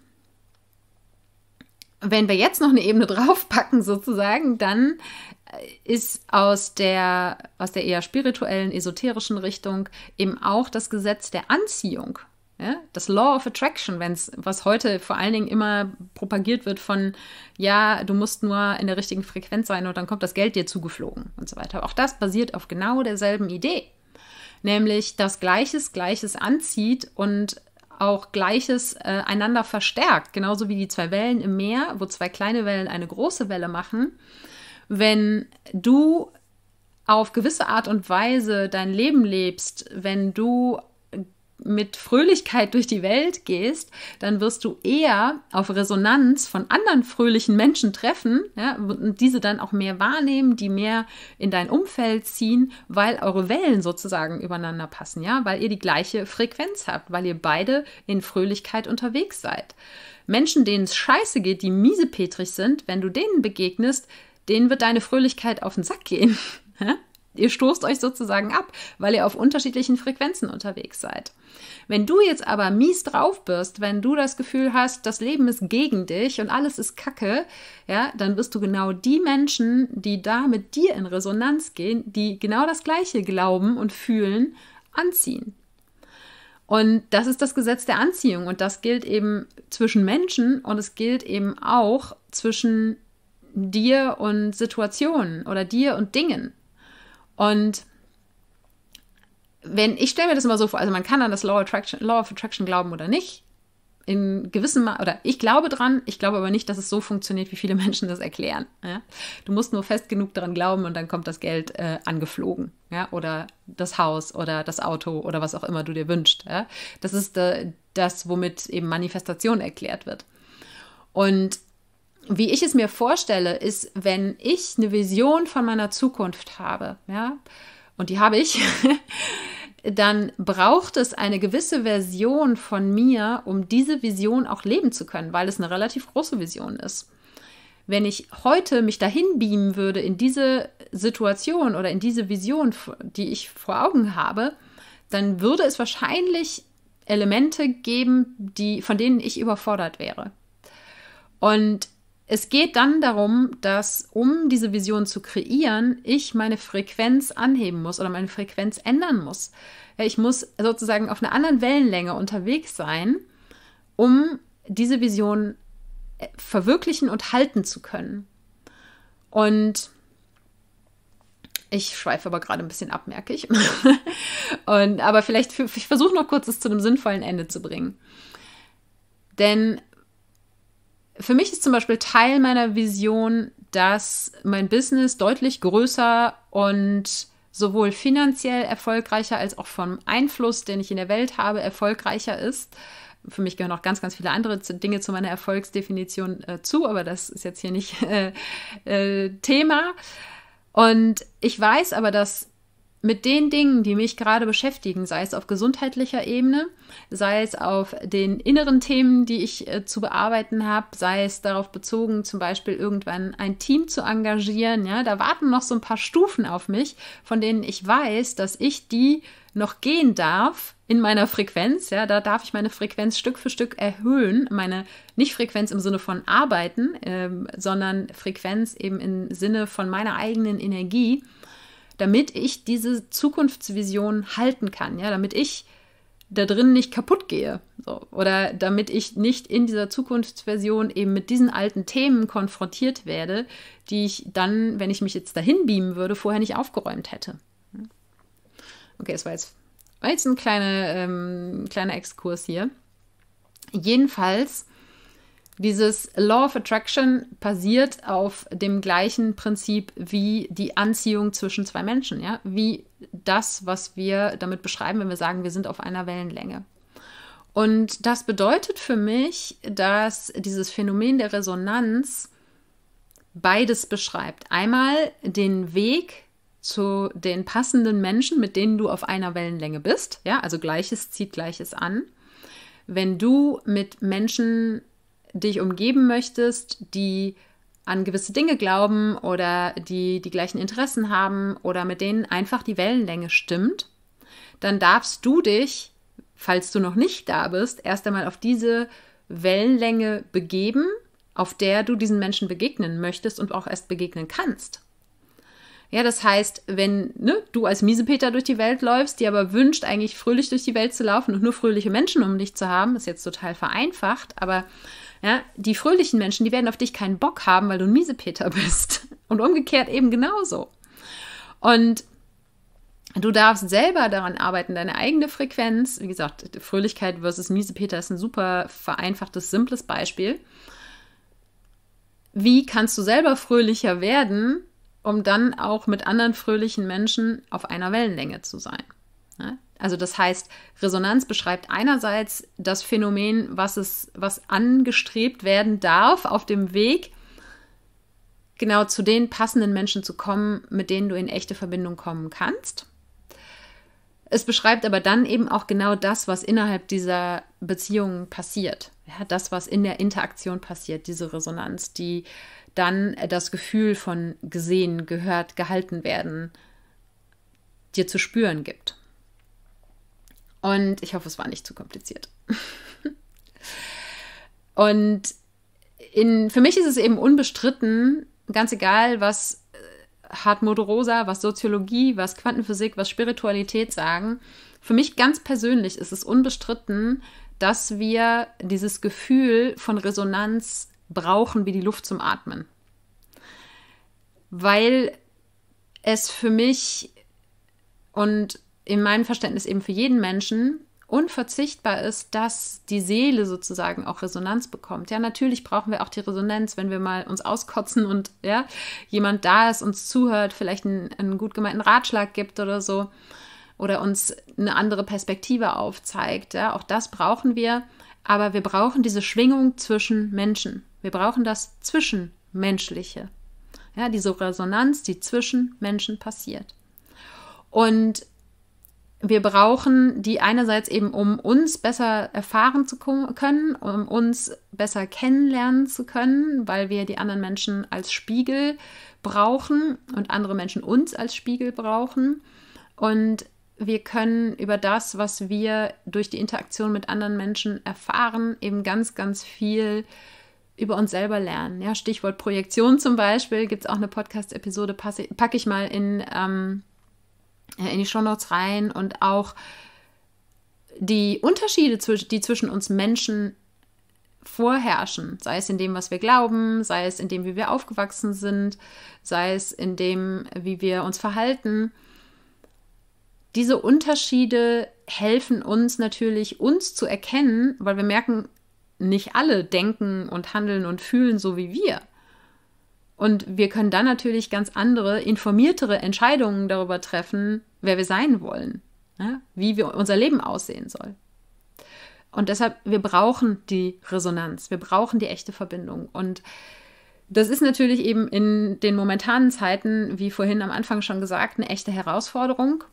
wenn wir jetzt noch eine Ebene draufpacken, sozusagen, dann äh, ist aus der, aus der eher spirituellen, esoterischen Richtung eben auch das Gesetz der Anziehung. Ja? Das Law of Attraction, wenn's, was heute vor allen Dingen immer propagiert wird von, ja, du musst nur in der richtigen Frequenz sein und dann kommt das Geld dir zugeflogen und so weiter. Auch das basiert auf genau derselben Idee nämlich dass Gleiches Gleiches anzieht und auch Gleiches äh, einander verstärkt, genauso wie die zwei Wellen im Meer, wo zwei kleine Wellen eine große Welle machen. Wenn du auf gewisse Art und Weise dein Leben lebst, wenn du mit Fröhlichkeit durch die Welt gehst, dann wirst du eher auf Resonanz von anderen fröhlichen Menschen treffen ja, und diese dann auch mehr wahrnehmen, die mehr in dein Umfeld ziehen, weil eure Wellen sozusagen übereinander passen, ja, weil ihr die gleiche Frequenz habt, weil ihr beide in Fröhlichkeit unterwegs seid. Menschen, denen es scheiße geht, die miesepetrig sind, wenn du denen begegnest, denen wird deine Fröhlichkeit auf den Sack gehen. Ihr stoßt euch sozusagen ab, weil ihr auf unterschiedlichen Frequenzen unterwegs seid. Wenn du jetzt aber mies drauf bist, wenn du das Gefühl hast, das Leben ist gegen dich und alles ist Kacke, ja, dann wirst du genau die Menschen, die da mit dir in Resonanz gehen, die genau das Gleiche glauben und fühlen, anziehen. Und das ist das Gesetz der Anziehung und das gilt eben zwischen Menschen und es gilt eben auch zwischen dir und Situationen oder dir und Dingen. Und wenn ich stelle mir das immer so vor, also man kann an das Law, Attraction, Law of Attraction glauben oder nicht. In gewissem oder ich glaube dran, ich glaube aber nicht, dass es so funktioniert, wie viele Menschen das erklären. Ja? Du musst nur fest genug daran glauben und dann kommt das Geld äh, angeflogen. Ja? Oder das Haus oder das Auto oder was auch immer du dir wünschst. Ja? Das ist äh, das, womit eben Manifestation erklärt wird. Und wie ich es mir vorstelle, ist, wenn ich eine Vision von meiner Zukunft habe, ja, und die habe ich, dann braucht es eine gewisse Version von mir, um diese Vision auch leben zu können, weil es eine relativ große Vision ist. Wenn ich heute mich dahin beamen würde in diese Situation oder in diese Vision, die ich vor Augen habe, dann würde es wahrscheinlich Elemente geben, die, von denen ich überfordert wäre. Und es geht dann darum, dass um diese Vision zu kreieren, ich meine Frequenz anheben muss oder meine Frequenz ändern muss. Ich muss sozusagen auf einer anderen Wellenlänge unterwegs sein, um diese Vision äh, verwirklichen und halten zu können. Und ich schweife aber gerade ein bisschen ab, merke ich. und, aber vielleicht, versuche ich versuche noch kurz es zu einem sinnvollen Ende zu bringen. Denn für mich ist zum Beispiel Teil meiner Vision, dass mein Business deutlich größer und sowohl finanziell erfolgreicher als auch vom Einfluss, den ich in der Welt habe, erfolgreicher ist. Für mich gehören auch ganz, ganz viele andere Dinge zu meiner Erfolgsdefinition äh, zu, aber das ist jetzt hier nicht äh, äh, Thema. Und ich weiß aber, dass mit den Dingen, die mich gerade beschäftigen, sei es auf gesundheitlicher Ebene, sei es auf den inneren Themen, die ich äh, zu bearbeiten habe, sei es darauf bezogen, zum Beispiel irgendwann ein Team zu engagieren. Ja, da warten noch so ein paar Stufen auf mich, von denen ich weiß, dass ich die noch gehen darf in meiner Frequenz. Ja, da darf ich meine Frequenz Stück für Stück erhöhen. Meine nicht Frequenz im Sinne von arbeiten, äh, sondern Frequenz eben im Sinne von meiner eigenen Energie damit ich diese Zukunftsvision halten kann, ja, damit ich da drin nicht kaputt gehe. So. Oder damit ich nicht in dieser Zukunftsversion eben mit diesen alten Themen konfrontiert werde, die ich dann, wenn ich mich jetzt dahin beamen würde, vorher nicht aufgeräumt hätte. Okay, es war jetzt, war jetzt ein kleiner, ähm, kleiner Exkurs hier. Jedenfalls dieses Law of Attraction basiert auf dem gleichen Prinzip wie die Anziehung zwischen zwei Menschen, ja, wie das, was wir damit beschreiben, wenn wir sagen, wir sind auf einer Wellenlänge. Und das bedeutet für mich, dass dieses Phänomen der Resonanz beides beschreibt. Einmal den Weg zu den passenden Menschen, mit denen du auf einer Wellenlänge bist, ja, also Gleiches zieht Gleiches an. Wenn du mit Menschen dich umgeben möchtest, die an gewisse Dinge glauben oder die die gleichen Interessen haben oder mit denen einfach die Wellenlänge stimmt, dann darfst du dich, falls du noch nicht da bist, erst einmal auf diese Wellenlänge begeben, auf der du diesen Menschen begegnen möchtest und auch erst begegnen kannst. Ja, das heißt, wenn ne, du als Miesepeter durch die Welt läufst, die aber wünscht, eigentlich fröhlich durch die Welt zu laufen und nur fröhliche Menschen um dich zu haben, ist jetzt total vereinfacht, aber ja, die fröhlichen Menschen, die werden auf dich keinen Bock haben, weil du ein Miesepeter bist. Und umgekehrt eben genauso. Und du darfst selber daran arbeiten, deine eigene Frequenz, wie gesagt, Fröhlichkeit versus Miesepeter ist ein super vereinfachtes, simples Beispiel. Wie kannst du selber fröhlicher werden, um dann auch mit anderen fröhlichen Menschen auf einer Wellenlänge zu sein? Ja? Also das heißt, Resonanz beschreibt einerseits das Phänomen, was es, was angestrebt werden darf auf dem Weg, genau zu den passenden Menschen zu kommen, mit denen du in echte Verbindung kommen kannst. Es beschreibt aber dann eben auch genau das, was innerhalb dieser Beziehungen passiert. Ja, das, was in der Interaktion passiert, diese Resonanz, die dann das Gefühl von gesehen, gehört, gehalten werden dir zu spüren gibt. Und ich hoffe, es war nicht zu kompliziert. und in, für mich ist es eben unbestritten, ganz egal, was äh, Hartmut Rosa, was Soziologie, was Quantenphysik, was Spiritualität sagen. Für mich ganz persönlich ist es unbestritten, dass wir dieses Gefühl von Resonanz brauchen wie die Luft zum Atmen. Weil es für mich, und in meinem Verständnis eben für jeden Menschen unverzichtbar ist, dass die Seele sozusagen auch Resonanz bekommt. Ja, natürlich brauchen wir auch die Resonanz, wenn wir mal uns auskotzen und ja, jemand da ist, uns zuhört, vielleicht einen, einen gut gemeinten Ratschlag gibt oder so oder uns eine andere Perspektive aufzeigt. Ja, auch das brauchen wir, aber wir brauchen diese Schwingung zwischen Menschen. Wir brauchen das Zwischenmenschliche. Ja, diese Resonanz, die zwischen Menschen passiert. Und wir brauchen die einerseits eben, um uns besser erfahren zu können, um uns besser kennenlernen zu können, weil wir die anderen Menschen als Spiegel brauchen und andere Menschen uns als Spiegel brauchen. Und wir können über das, was wir durch die Interaktion mit anderen Menschen erfahren, eben ganz, ganz viel über uns selber lernen. Ja, Stichwort Projektion zum Beispiel, gibt es auch eine Podcast-Episode, packe ich mal in ähm, äh, in die Shownotes rein und auch die Unterschiede, die zwischen uns Menschen vorherrschen, sei es in dem, was wir glauben, sei es in dem, wie wir aufgewachsen sind, sei es in dem, wie wir uns verhalten. Diese Unterschiede helfen uns natürlich, uns zu erkennen, weil wir merken, nicht alle denken und handeln und fühlen so wie wir. Und wir können dann natürlich ganz andere, informiertere Entscheidungen darüber treffen, wer wir sein wollen, ja? Ne? wie wir, unser Leben aussehen soll. Und deshalb, wir brauchen die Resonanz, wir brauchen die echte Verbindung. Und das ist natürlich eben in den momentanen Zeiten, wie vorhin am Anfang schon gesagt, eine echte Herausforderung.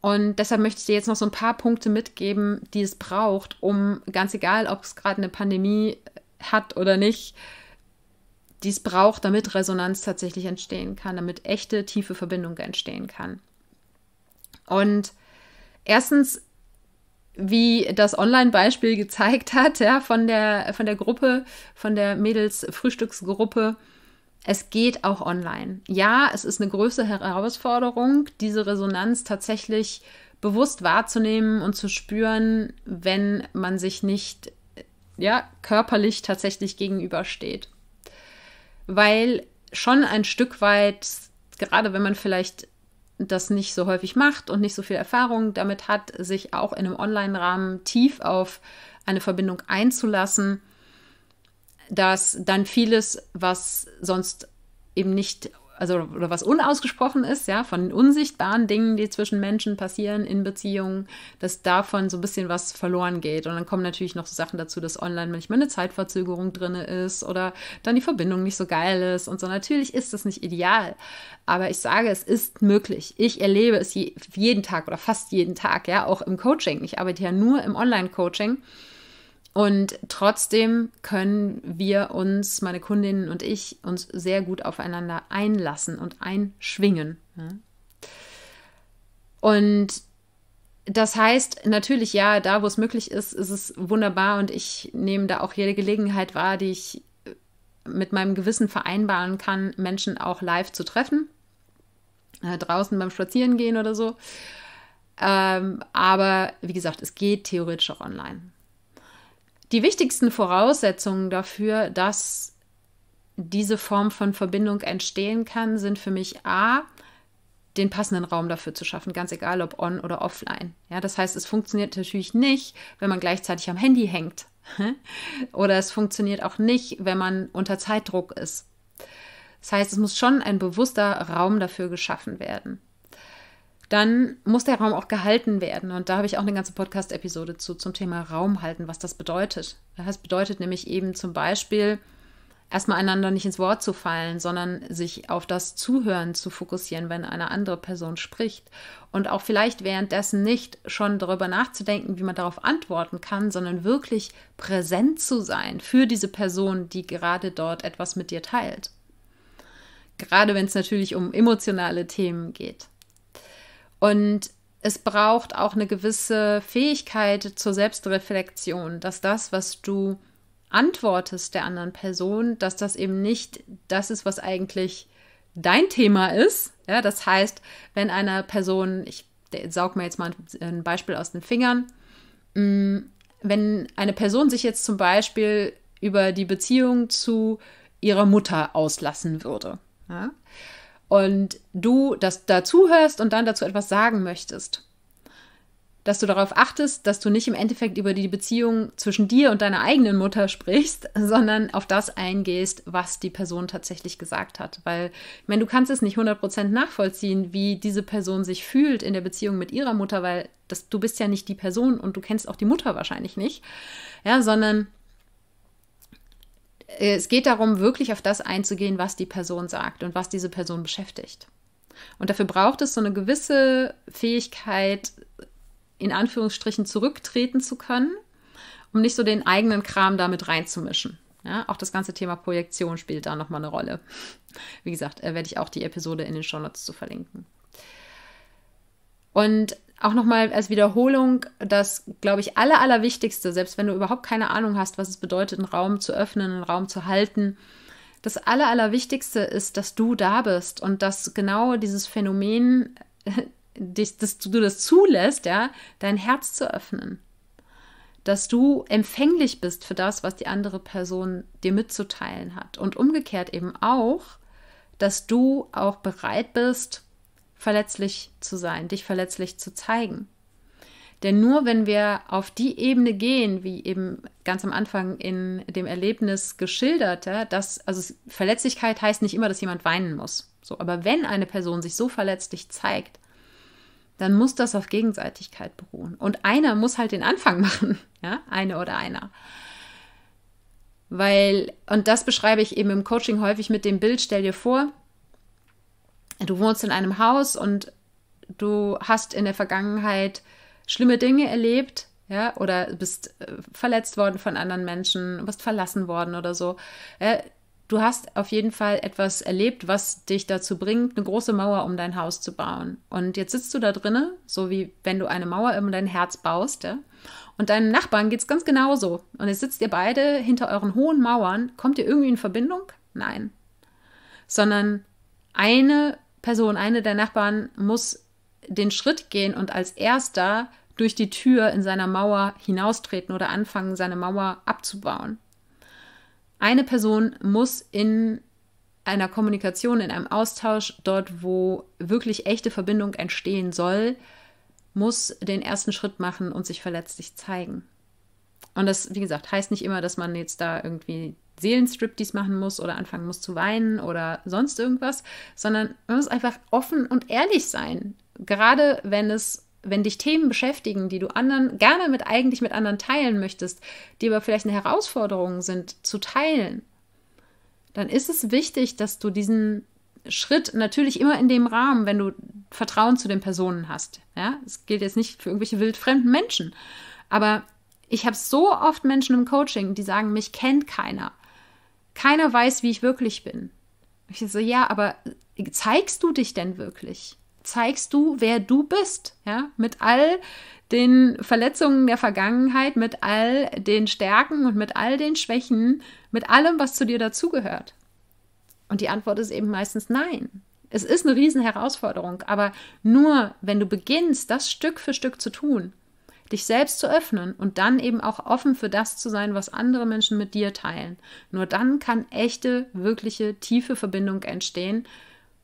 Und deshalb möchte ich dir jetzt noch so ein paar Punkte mitgeben, die es braucht, um ganz egal, ob es gerade eine Pandemie hat oder nicht, die es braucht, damit Resonanz tatsächlich entstehen kann, damit echte, tiefe Verbindung entstehen kann. Und erstens, wie das Online-Beispiel gezeigt hat, ja, von der, von der Gruppe, von der Mädels-Frühstücksgruppe, es geht auch online. Ja, es ist eine große Herausforderung, diese Resonanz tatsächlich bewusst wahrzunehmen und zu spüren, wenn man sich nicht ja, körperlich tatsächlich gegenübersteht weil schon ein Stück weit, gerade wenn man vielleicht das nicht so häufig macht und nicht so viel Erfahrung damit hat, sich auch in einem Online-Rahmen tief auf eine Verbindung einzulassen, dass dann vieles, was sonst eben nicht also oder was unausgesprochen ist, ja, von unsichtbaren Dingen, die zwischen Menschen passieren in Beziehungen, dass davon so ein bisschen was verloren geht. Und dann kommen natürlich noch so Sachen dazu, dass online manchmal eine Zeitverzögerung drin ist oder dann die Verbindung nicht so geil ist und so. Natürlich ist das nicht ideal, aber ich sage, es ist möglich. Ich erlebe es je, jeden Tag oder fast jeden Tag, ja, auch im Coaching. Ich arbeite ja nur im Online-Coaching. Und trotzdem können wir uns, meine Kundinnen und ich, uns sehr gut aufeinander einlassen und einschwingen. Und das heißt natürlich, ja, da wo es möglich ist, ist es wunderbar und ich nehme da auch jede Gelegenheit wahr, die ich äh, mit meinem Gewissen vereinbaren kann, Menschen auch live zu treffen. Äh, draußen beim Spazierengehen oder so. Ähm, aber wie gesagt, es geht theoretisch auch online die wichtigsten Voraussetzungen dafür, dass diese Form von Verbindung entstehen kann, sind für mich A, den passenden Raum dafür zu schaffen, ganz egal ob on oder offline. Ja, das heißt, es funktioniert natürlich nicht, wenn man gleichzeitig am Handy hängt. Oder es funktioniert auch nicht, wenn man unter Zeitdruck ist. Das heißt, es muss schon ein bewusster Raum dafür geschaffen werden dann muss der Raum auch gehalten werden. Und da habe ich auch eine ganze Podcast-Episode zu zum Thema Raum halten, was das bedeutet. Das bedeutet nämlich eben zum Beispiel, erstmal einander nicht ins Wort zu fallen, sondern sich auf das Zuhören zu fokussieren, wenn eine andere Person spricht. Und auch vielleicht währenddessen nicht schon darüber nachzudenken, wie man darauf antworten kann, sondern wirklich präsent zu sein für diese Person, die gerade dort etwas mit dir teilt. Gerade wenn es natürlich um emotionale Themen geht. Und es braucht auch eine gewisse Fähigkeit zur Selbstreflexion, dass das, was du antwortest der anderen Person, dass das eben nicht das ist, was eigentlich dein Thema ist. Ja, das heißt, wenn einer Person, ich saug mir jetzt mal ein Beispiel aus den Fingern, mm, wenn eine Person sich jetzt zum Beispiel über die Beziehung zu ihrer Mutter auslassen würde, ja, und du das dazuhörst und dann dazu etwas sagen möchtest. Dass du darauf achtest, dass du nicht im Endeffekt über die Beziehung zwischen dir und deiner eigenen Mutter sprichst, sondern auf das eingehst, was die Person tatsächlich gesagt hat. Weil, ich meine, du kannst es nicht 100% nachvollziehen, wie diese Person sich fühlt in der Beziehung mit ihrer Mutter, weil das, du bist ja nicht die Person und du kennst auch die Mutter wahrscheinlich nicht. Ja, sondern äh, es geht darum, wirklich auf das einzugehen, was die Person sagt und was diese Person beschäftigt. Und dafür braucht es so eine gewisse Fähigkeit, in Anführungsstrichen zurücktreten zu können, um nicht so den eigenen Kram damit reinzumischen. Ja, auch das ganze Thema Projektion spielt da nochmal eine Rolle. Wie gesagt, äh, werde ich auch die Episode in den Show Notes zu verlinken. Und auch nochmal als Wiederholung, das, glaube ich, aller, allerwichtigste, selbst wenn du überhaupt keine Ahnung hast, was es bedeutet, einen Raum zu öffnen, einen Raum zu halten, das aller, allerwichtigste ist, dass du da bist und dass genau dieses Phänomen, dass du das zulässt, ja, dein Herz zu öffnen. Dass du empfänglich bist für das, was die andere Person dir mitzuteilen hat. Und umgekehrt eben auch, dass du auch bereit bist, verletzlich zu sein, dich verletzlich zu zeigen. Denn nur wenn wir auf die Ebene gehen, wie eben ganz am Anfang in dem Erlebnis geschildert, dass, also Verletzlichkeit heißt nicht immer, dass jemand weinen muss. So, aber wenn eine Person sich so verletzlich zeigt, dann muss das auf Gegenseitigkeit beruhen. Und einer muss halt den Anfang machen, ja, eine oder einer. Weil, und das beschreibe ich eben im Coaching häufig mit dem Bild, stell dir vor, du wohnst in einem Haus und du hast in der Vergangenheit schlimme Dinge erlebt, ja, oder bist äh, verletzt worden von anderen Menschen, bist verlassen worden oder so. Ja, du hast auf jeden Fall etwas erlebt, was dich dazu bringt, eine große Mauer um dein Haus zu bauen. Und jetzt sitzt du da drinnen, so wie wenn du eine Mauer um dein Herz baust, ja? Und deinem Nachbarn geht es ganz genauso. Und jetzt sitzt ihr beide hinter euren hohen Mauern. Kommt ihr irgendwie in Verbindung? Nein. Sondern eine Person, eine der Nachbarn, muss den Schritt gehen und als erster durch die Tür in seiner Mauer hinaustreten oder anfangen, seine Mauer abzubauen. Eine Person muss in einer Kommunikation, in einem Austausch, dort, wo wirklich echte Verbindung entstehen soll, muss den ersten Schritt machen und sich verletzlich zeigen. Und das, wie gesagt, heißt nicht immer, dass man jetzt da irgendwie Seelenstriptease machen muss oder anfangen muss zu weinen oder sonst irgendwas, sondern man muss einfach offen und ehrlich sein. Gerade wenn es wenn dich Themen beschäftigen, die du anderen gerne mit eigentlich mit anderen teilen möchtest, die aber vielleicht eine Herausforderung sind zu teilen, dann ist es wichtig, dass du diesen Schritt natürlich immer in dem Rahmen, wenn du Vertrauen zu den Personen hast. Ja, es gilt jetzt nicht für irgendwelche wildfremden Menschen, aber ich habe so oft Menschen im Coaching, die sagen, mich kennt keiner keiner weiß, wie ich wirklich bin. Ich so, ja, aber zeigst du dich denn wirklich? Zeigst du, wer du bist? Ja, mit all den Verletzungen der Vergangenheit, mit all den Stärken und mit all den Schwächen, mit allem, was zu dir dazugehört. Und die Antwort ist eben meistens nein. Es ist eine Riesenherausforderung, aber nur wenn du beginnst, das Stück für Stück zu tun, dich selbst zu öffnen und dann eben auch offen für das zu sein, was andere Menschen mit dir teilen. Nur dann kann echte, wirkliche, tiefe Verbindung entstehen,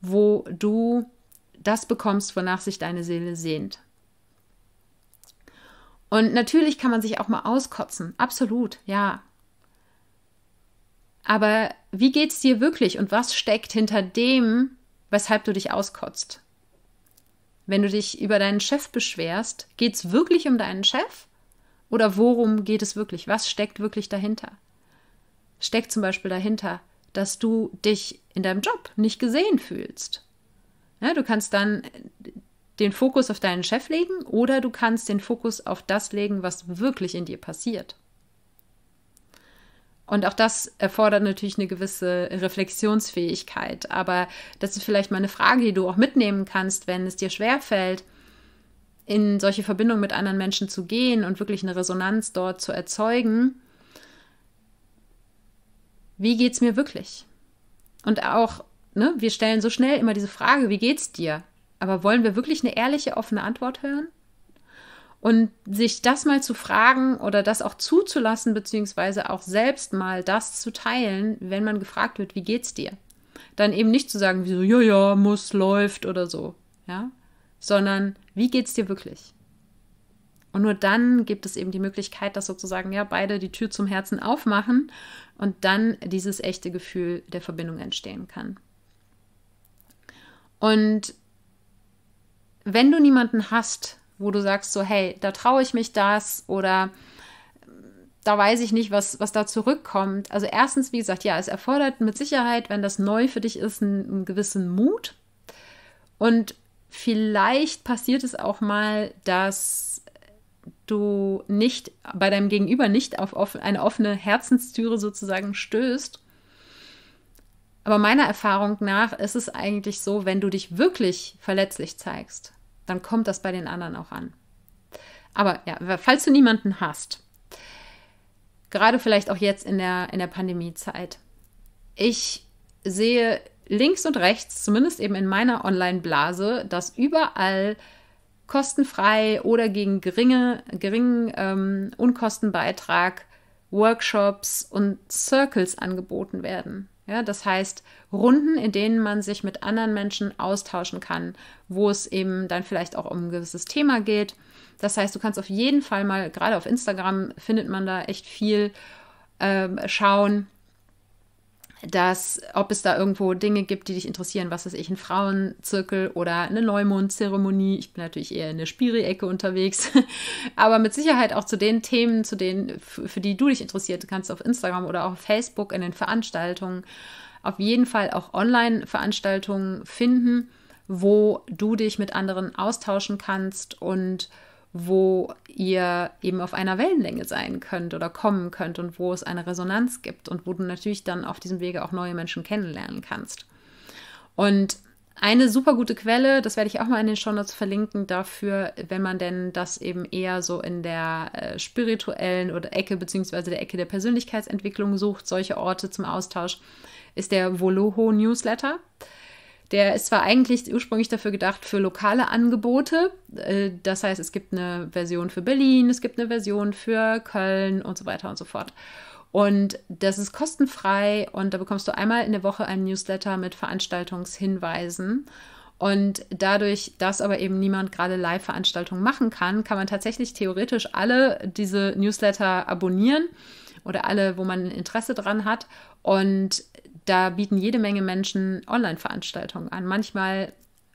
wo du das bekommst, wonach sich deine Seele sehnt. Und natürlich kann man sich auch mal auskotzen, absolut, ja. Aber wie geht es dir wirklich und was steckt hinter dem, weshalb du dich auskotzt? Wenn du dich über deinen Chef beschwerst, geht es wirklich um deinen Chef? Oder worum geht es wirklich? Was steckt wirklich dahinter? Steckt zum Beispiel dahinter, dass du dich in deinem Job nicht gesehen fühlst. Ja, du kannst dann den Fokus auf deinen Chef legen oder du kannst den Fokus auf das legen, was wirklich in dir passiert. Und auch das erfordert natürlich eine gewisse Reflexionsfähigkeit. Aber das ist vielleicht mal eine Frage, die du auch mitnehmen kannst, wenn es dir schwerfällt, in solche Verbindungen mit anderen Menschen zu gehen und wirklich eine Resonanz dort zu erzeugen. Wie geht es mir wirklich? Und auch, ne, wir stellen so schnell immer diese Frage, wie geht's dir? Aber wollen wir wirklich eine ehrliche, offene Antwort hören? Und sich das mal zu fragen oder das auch zuzulassen, beziehungsweise auch selbst mal das zu teilen, wenn man gefragt wird, wie geht's dir? Dann eben nicht zu sagen, wie so, ja, ja, muss, läuft oder so, ja, sondern wie geht's dir wirklich? Und nur dann gibt es eben die Möglichkeit, dass sozusagen ja beide die Tür zum Herzen aufmachen und dann dieses echte Gefühl der Verbindung entstehen kann. Und wenn du niemanden hast, wo du sagst so, hey, da traue ich mich das oder äh, da weiß ich nicht, was, was da zurückkommt. Also erstens, wie gesagt, ja, es erfordert mit Sicherheit, wenn das neu für dich ist, einen, einen gewissen Mut. Und vielleicht passiert es auch mal, dass du nicht bei deinem Gegenüber nicht auf offen, eine offene Herzenstüre sozusagen stößt. Aber meiner Erfahrung nach ist es eigentlich so, wenn du dich wirklich verletzlich zeigst, dann kommt das bei den anderen auch an. Aber ja, falls du niemanden hast, gerade vielleicht auch jetzt in der, in der Pandemiezeit, ich sehe links und rechts, zumindest eben in meiner Online-Blase, dass überall kostenfrei oder gegen geringe, geringen ähm, Unkostenbeitrag Workshops und Circles angeboten werden. Ja, das heißt, Runden, in denen man sich mit anderen Menschen austauschen kann, wo es eben dann vielleicht auch um ein gewisses Thema geht. Das heißt, du kannst auf jeden Fall mal, gerade auf Instagram findet man da echt viel äh, schauen, dass ob es da irgendwo Dinge gibt, die dich interessieren, was weiß ich, ein Frauenzirkel oder eine Neumondzeremonie. Ich bin natürlich eher in der Spiri-Ecke unterwegs, aber mit Sicherheit auch zu den Themen, zu denen, für die du dich interessiert kannst du auf Instagram oder auch auf Facebook in den Veranstaltungen, auf jeden Fall auch Online-Veranstaltungen finden, wo du dich mit anderen austauschen kannst und wo ihr eben auf einer Wellenlänge sein könnt oder kommen könnt und wo es eine Resonanz gibt und wo du natürlich dann auf diesem Wege auch neue Menschen kennenlernen kannst. Und eine super gute Quelle, das werde ich auch mal in den Shownotes verlinken, dafür, wenn man denn das eben eher so in der äh, spirituellen oder Ecke beziehungsweise der Ecke der Persönlichkeitsentwicklung sucht, solche Orte zum Austausch, ist der Voloho Newsletter. Der ist zwar eigentlich ursprünglich dafür gedacht für lokale Angebote. Äh, das heißt, es gibt eine Version für Berlin, es gibt eine Version für Köln und so weiter und so fort. Und das ist kostenfrei und da bekommst du einmal in der Woche einen Newsletter mit Veranstaltungshinweisen. Und dadurch, dass aber eben niemand gerade Live-Veranstaltungen machen kann, kann man tatsächlich theoretisch alle diese Newsletter abonnieren oder alle, wo man Interesse dran hat. Und da bieten jede Menge Menschen Online-Veranstaltungen an. Manchmal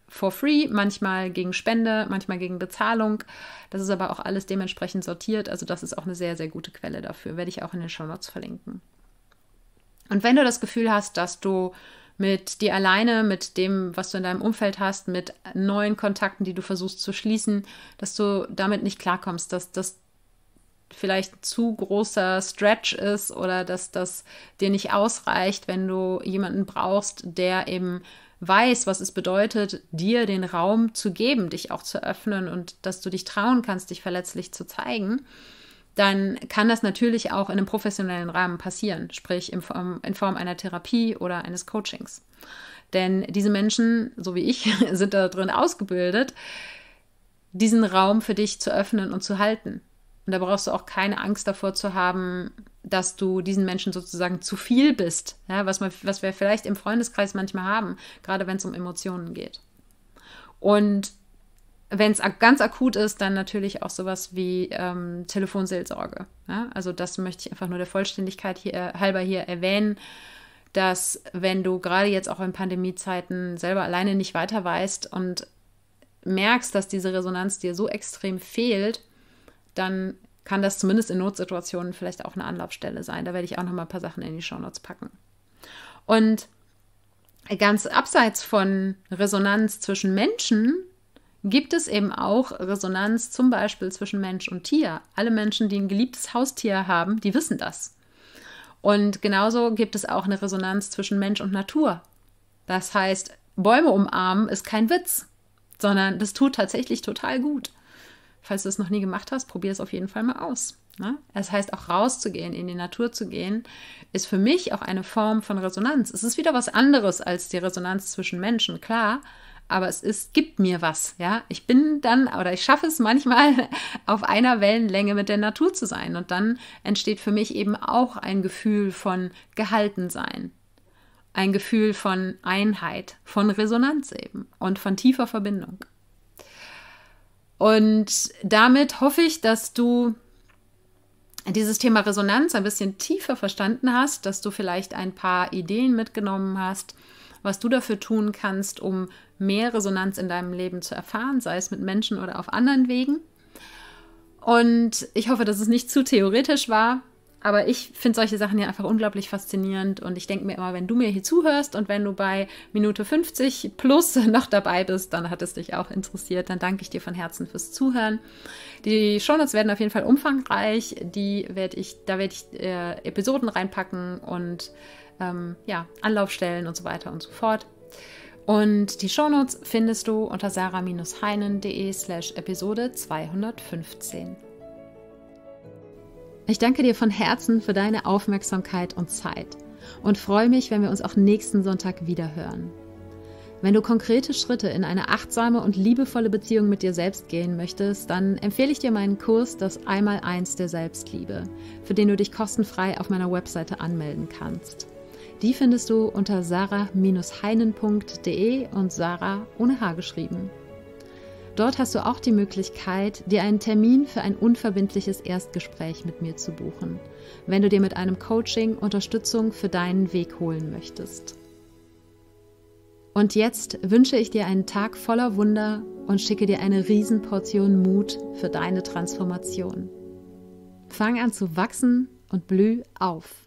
for free, manchmal gegen Spende, manchmal gegen Bezahlung. Das ist aber auch alles dementsprechend sortiert. Also das ist auch eine sehr, sehr gute Quelle dafür. Werde ich auch in den Show Notes verlinken. Und wenn du das Gefühl hast, dass du mit dir alleine, mit dem, was du in deinem Umfeld hast, mit neuen Kontakten, die du versuchst zu schließen, dass du damit nicht klarkommst, dass das vielleicht ein zu großer Stretch ist oder dass das dir nicht ausreicht, wenn du jemanden brauchst, der eben weiß, was es bedeutet, dir den Raum zu geben, dich auch zu öffnen und dass du dich trauen kannst, dich verletzlich zu zeigen, dann kann das natürlich auch in einem professionellen Rahmen passieren, sprich in Form, in Form einer Therapie oder eines Coachings. Denn diese Menschen, so wie ich, sind da drin ausgebildet, diesen Raum für dich zu öffnen und zu halten. Und da brauchst du auch keine Angst davor zu haben, dass du diesen Menschen sozusagen zu viel bist, ja, was, man, was wir vielleicht im Freundeskreis manchmal haben, gerade wenn es um Emotionen geht. Und wenn es ganz akut ist, dann natürlich auch sowas wie ähm, Telefonseelsorge. Ja? Also das möchte ich einfach nur der Vollständigkeit hier, halber hier erwähnen, dass wenn du gerade jetzt auch in Pandemiezeiten selber alleine nicht weiter weißt und merkst, dass diese Resonanz dir so extrem fehlt, dann kann das zumindest in Notsituationen vielleicht auch eine Anlaufstelle sein. Da werde ich auch noch mal ein paar Sachen in die Shownotes packen. Und ganz abseits von Resonanz zwischen Menschen gibt es eben auch Resonanz zum Beispiel zwischen Mensch und Tier. Alle Menschen, die ein geliebtes Haustier haben, die wissen das. Und genauso gibt es auch eine Resonanz zwischen Mensch und Natur. Das heißt, Bäume umarmen ist kein Witz, sondern das tut tatsächlich total gut. Falls du es noch nie gemacht hast, probier es auf jeden Fall mal aus. Ne? Das heißt, auch rauszugehen, in die Natur zu gehen, ist für mich auch eine Form von Resonanz. Es ist wieder was anderes als die Resonanz zwischen Menschen, klar, aber es ist, gibt mir was, ja. Ich bin dann oder ich schaffe es manchmal, auf einer Wellenlänge mit der Natur zu sein. Und dann entsteht für mich eben auch ein Gefühl von Gehaltensein, ein Gefühl von Einheit, von Resonanz eben und von tiefer Verbindung. Und damit hoffe ich, dass du dieses Thema Resonanz ein bisschen tiefer verstanden hast, dass du vielleicht ein paar Ideen mitgenommen hast, was du dafür tun kannst, um mehr Resonanz in deinem Leben zu erfahren, sei es mit Menschen oder auf anderen Wegen. Und ich hoffe, dass es nicht zu theoretisch war, aber ich finde solche Sachen ja einfach unglaublich faszinierend und ich denke mir immer, wenn du mir hier zuhörst und wenn du bei Minute 50 plus noch dabei bist, dann hat es dich auch interessiert. Dann danke ich dir von Herzen fürs Zuhören. Die Shownotes werden auf jeden Fall umfangreich. Die werde ich, da werde ich äh, Episoden reinpacken und ähm, ja, Anlaufstellen und so weiter und so fort. Und die Shownotes findest du unter sarah-heinen.de slash Episode 215. Ich danke dir von Herzen für deine Aufmerksamkeit und Zeit und freue mich, wenn wir uns auch nächsten Sonntag wieder hören. Wenn du konkrete Schritte in eine achtsame und liebevolle Beziehung mit dir selbst gehen möchtest, dann empfehle ich dir meinen Kurs Das Einmaleins der Selbstliebe, für den du dich kostenfrei auf meiner Webseite anmelden kannst. Die findest du unter sarah-heinen.de und Sarah ohne H geschrieben. Dort hast du auch die Möglichkeit, dir einen Termin für ein unverbindliches Erstgespräch mit mir zu buchen, wenn du dir mit einem Coaching Unterstützung für deinen Weg holen möchtest. Und jetzt wünsche ich dir einen Tag voller Wunder und schicke dir eine Riesenportion Mut für deine Transformation. Fang an zu wachsen und blüh auf.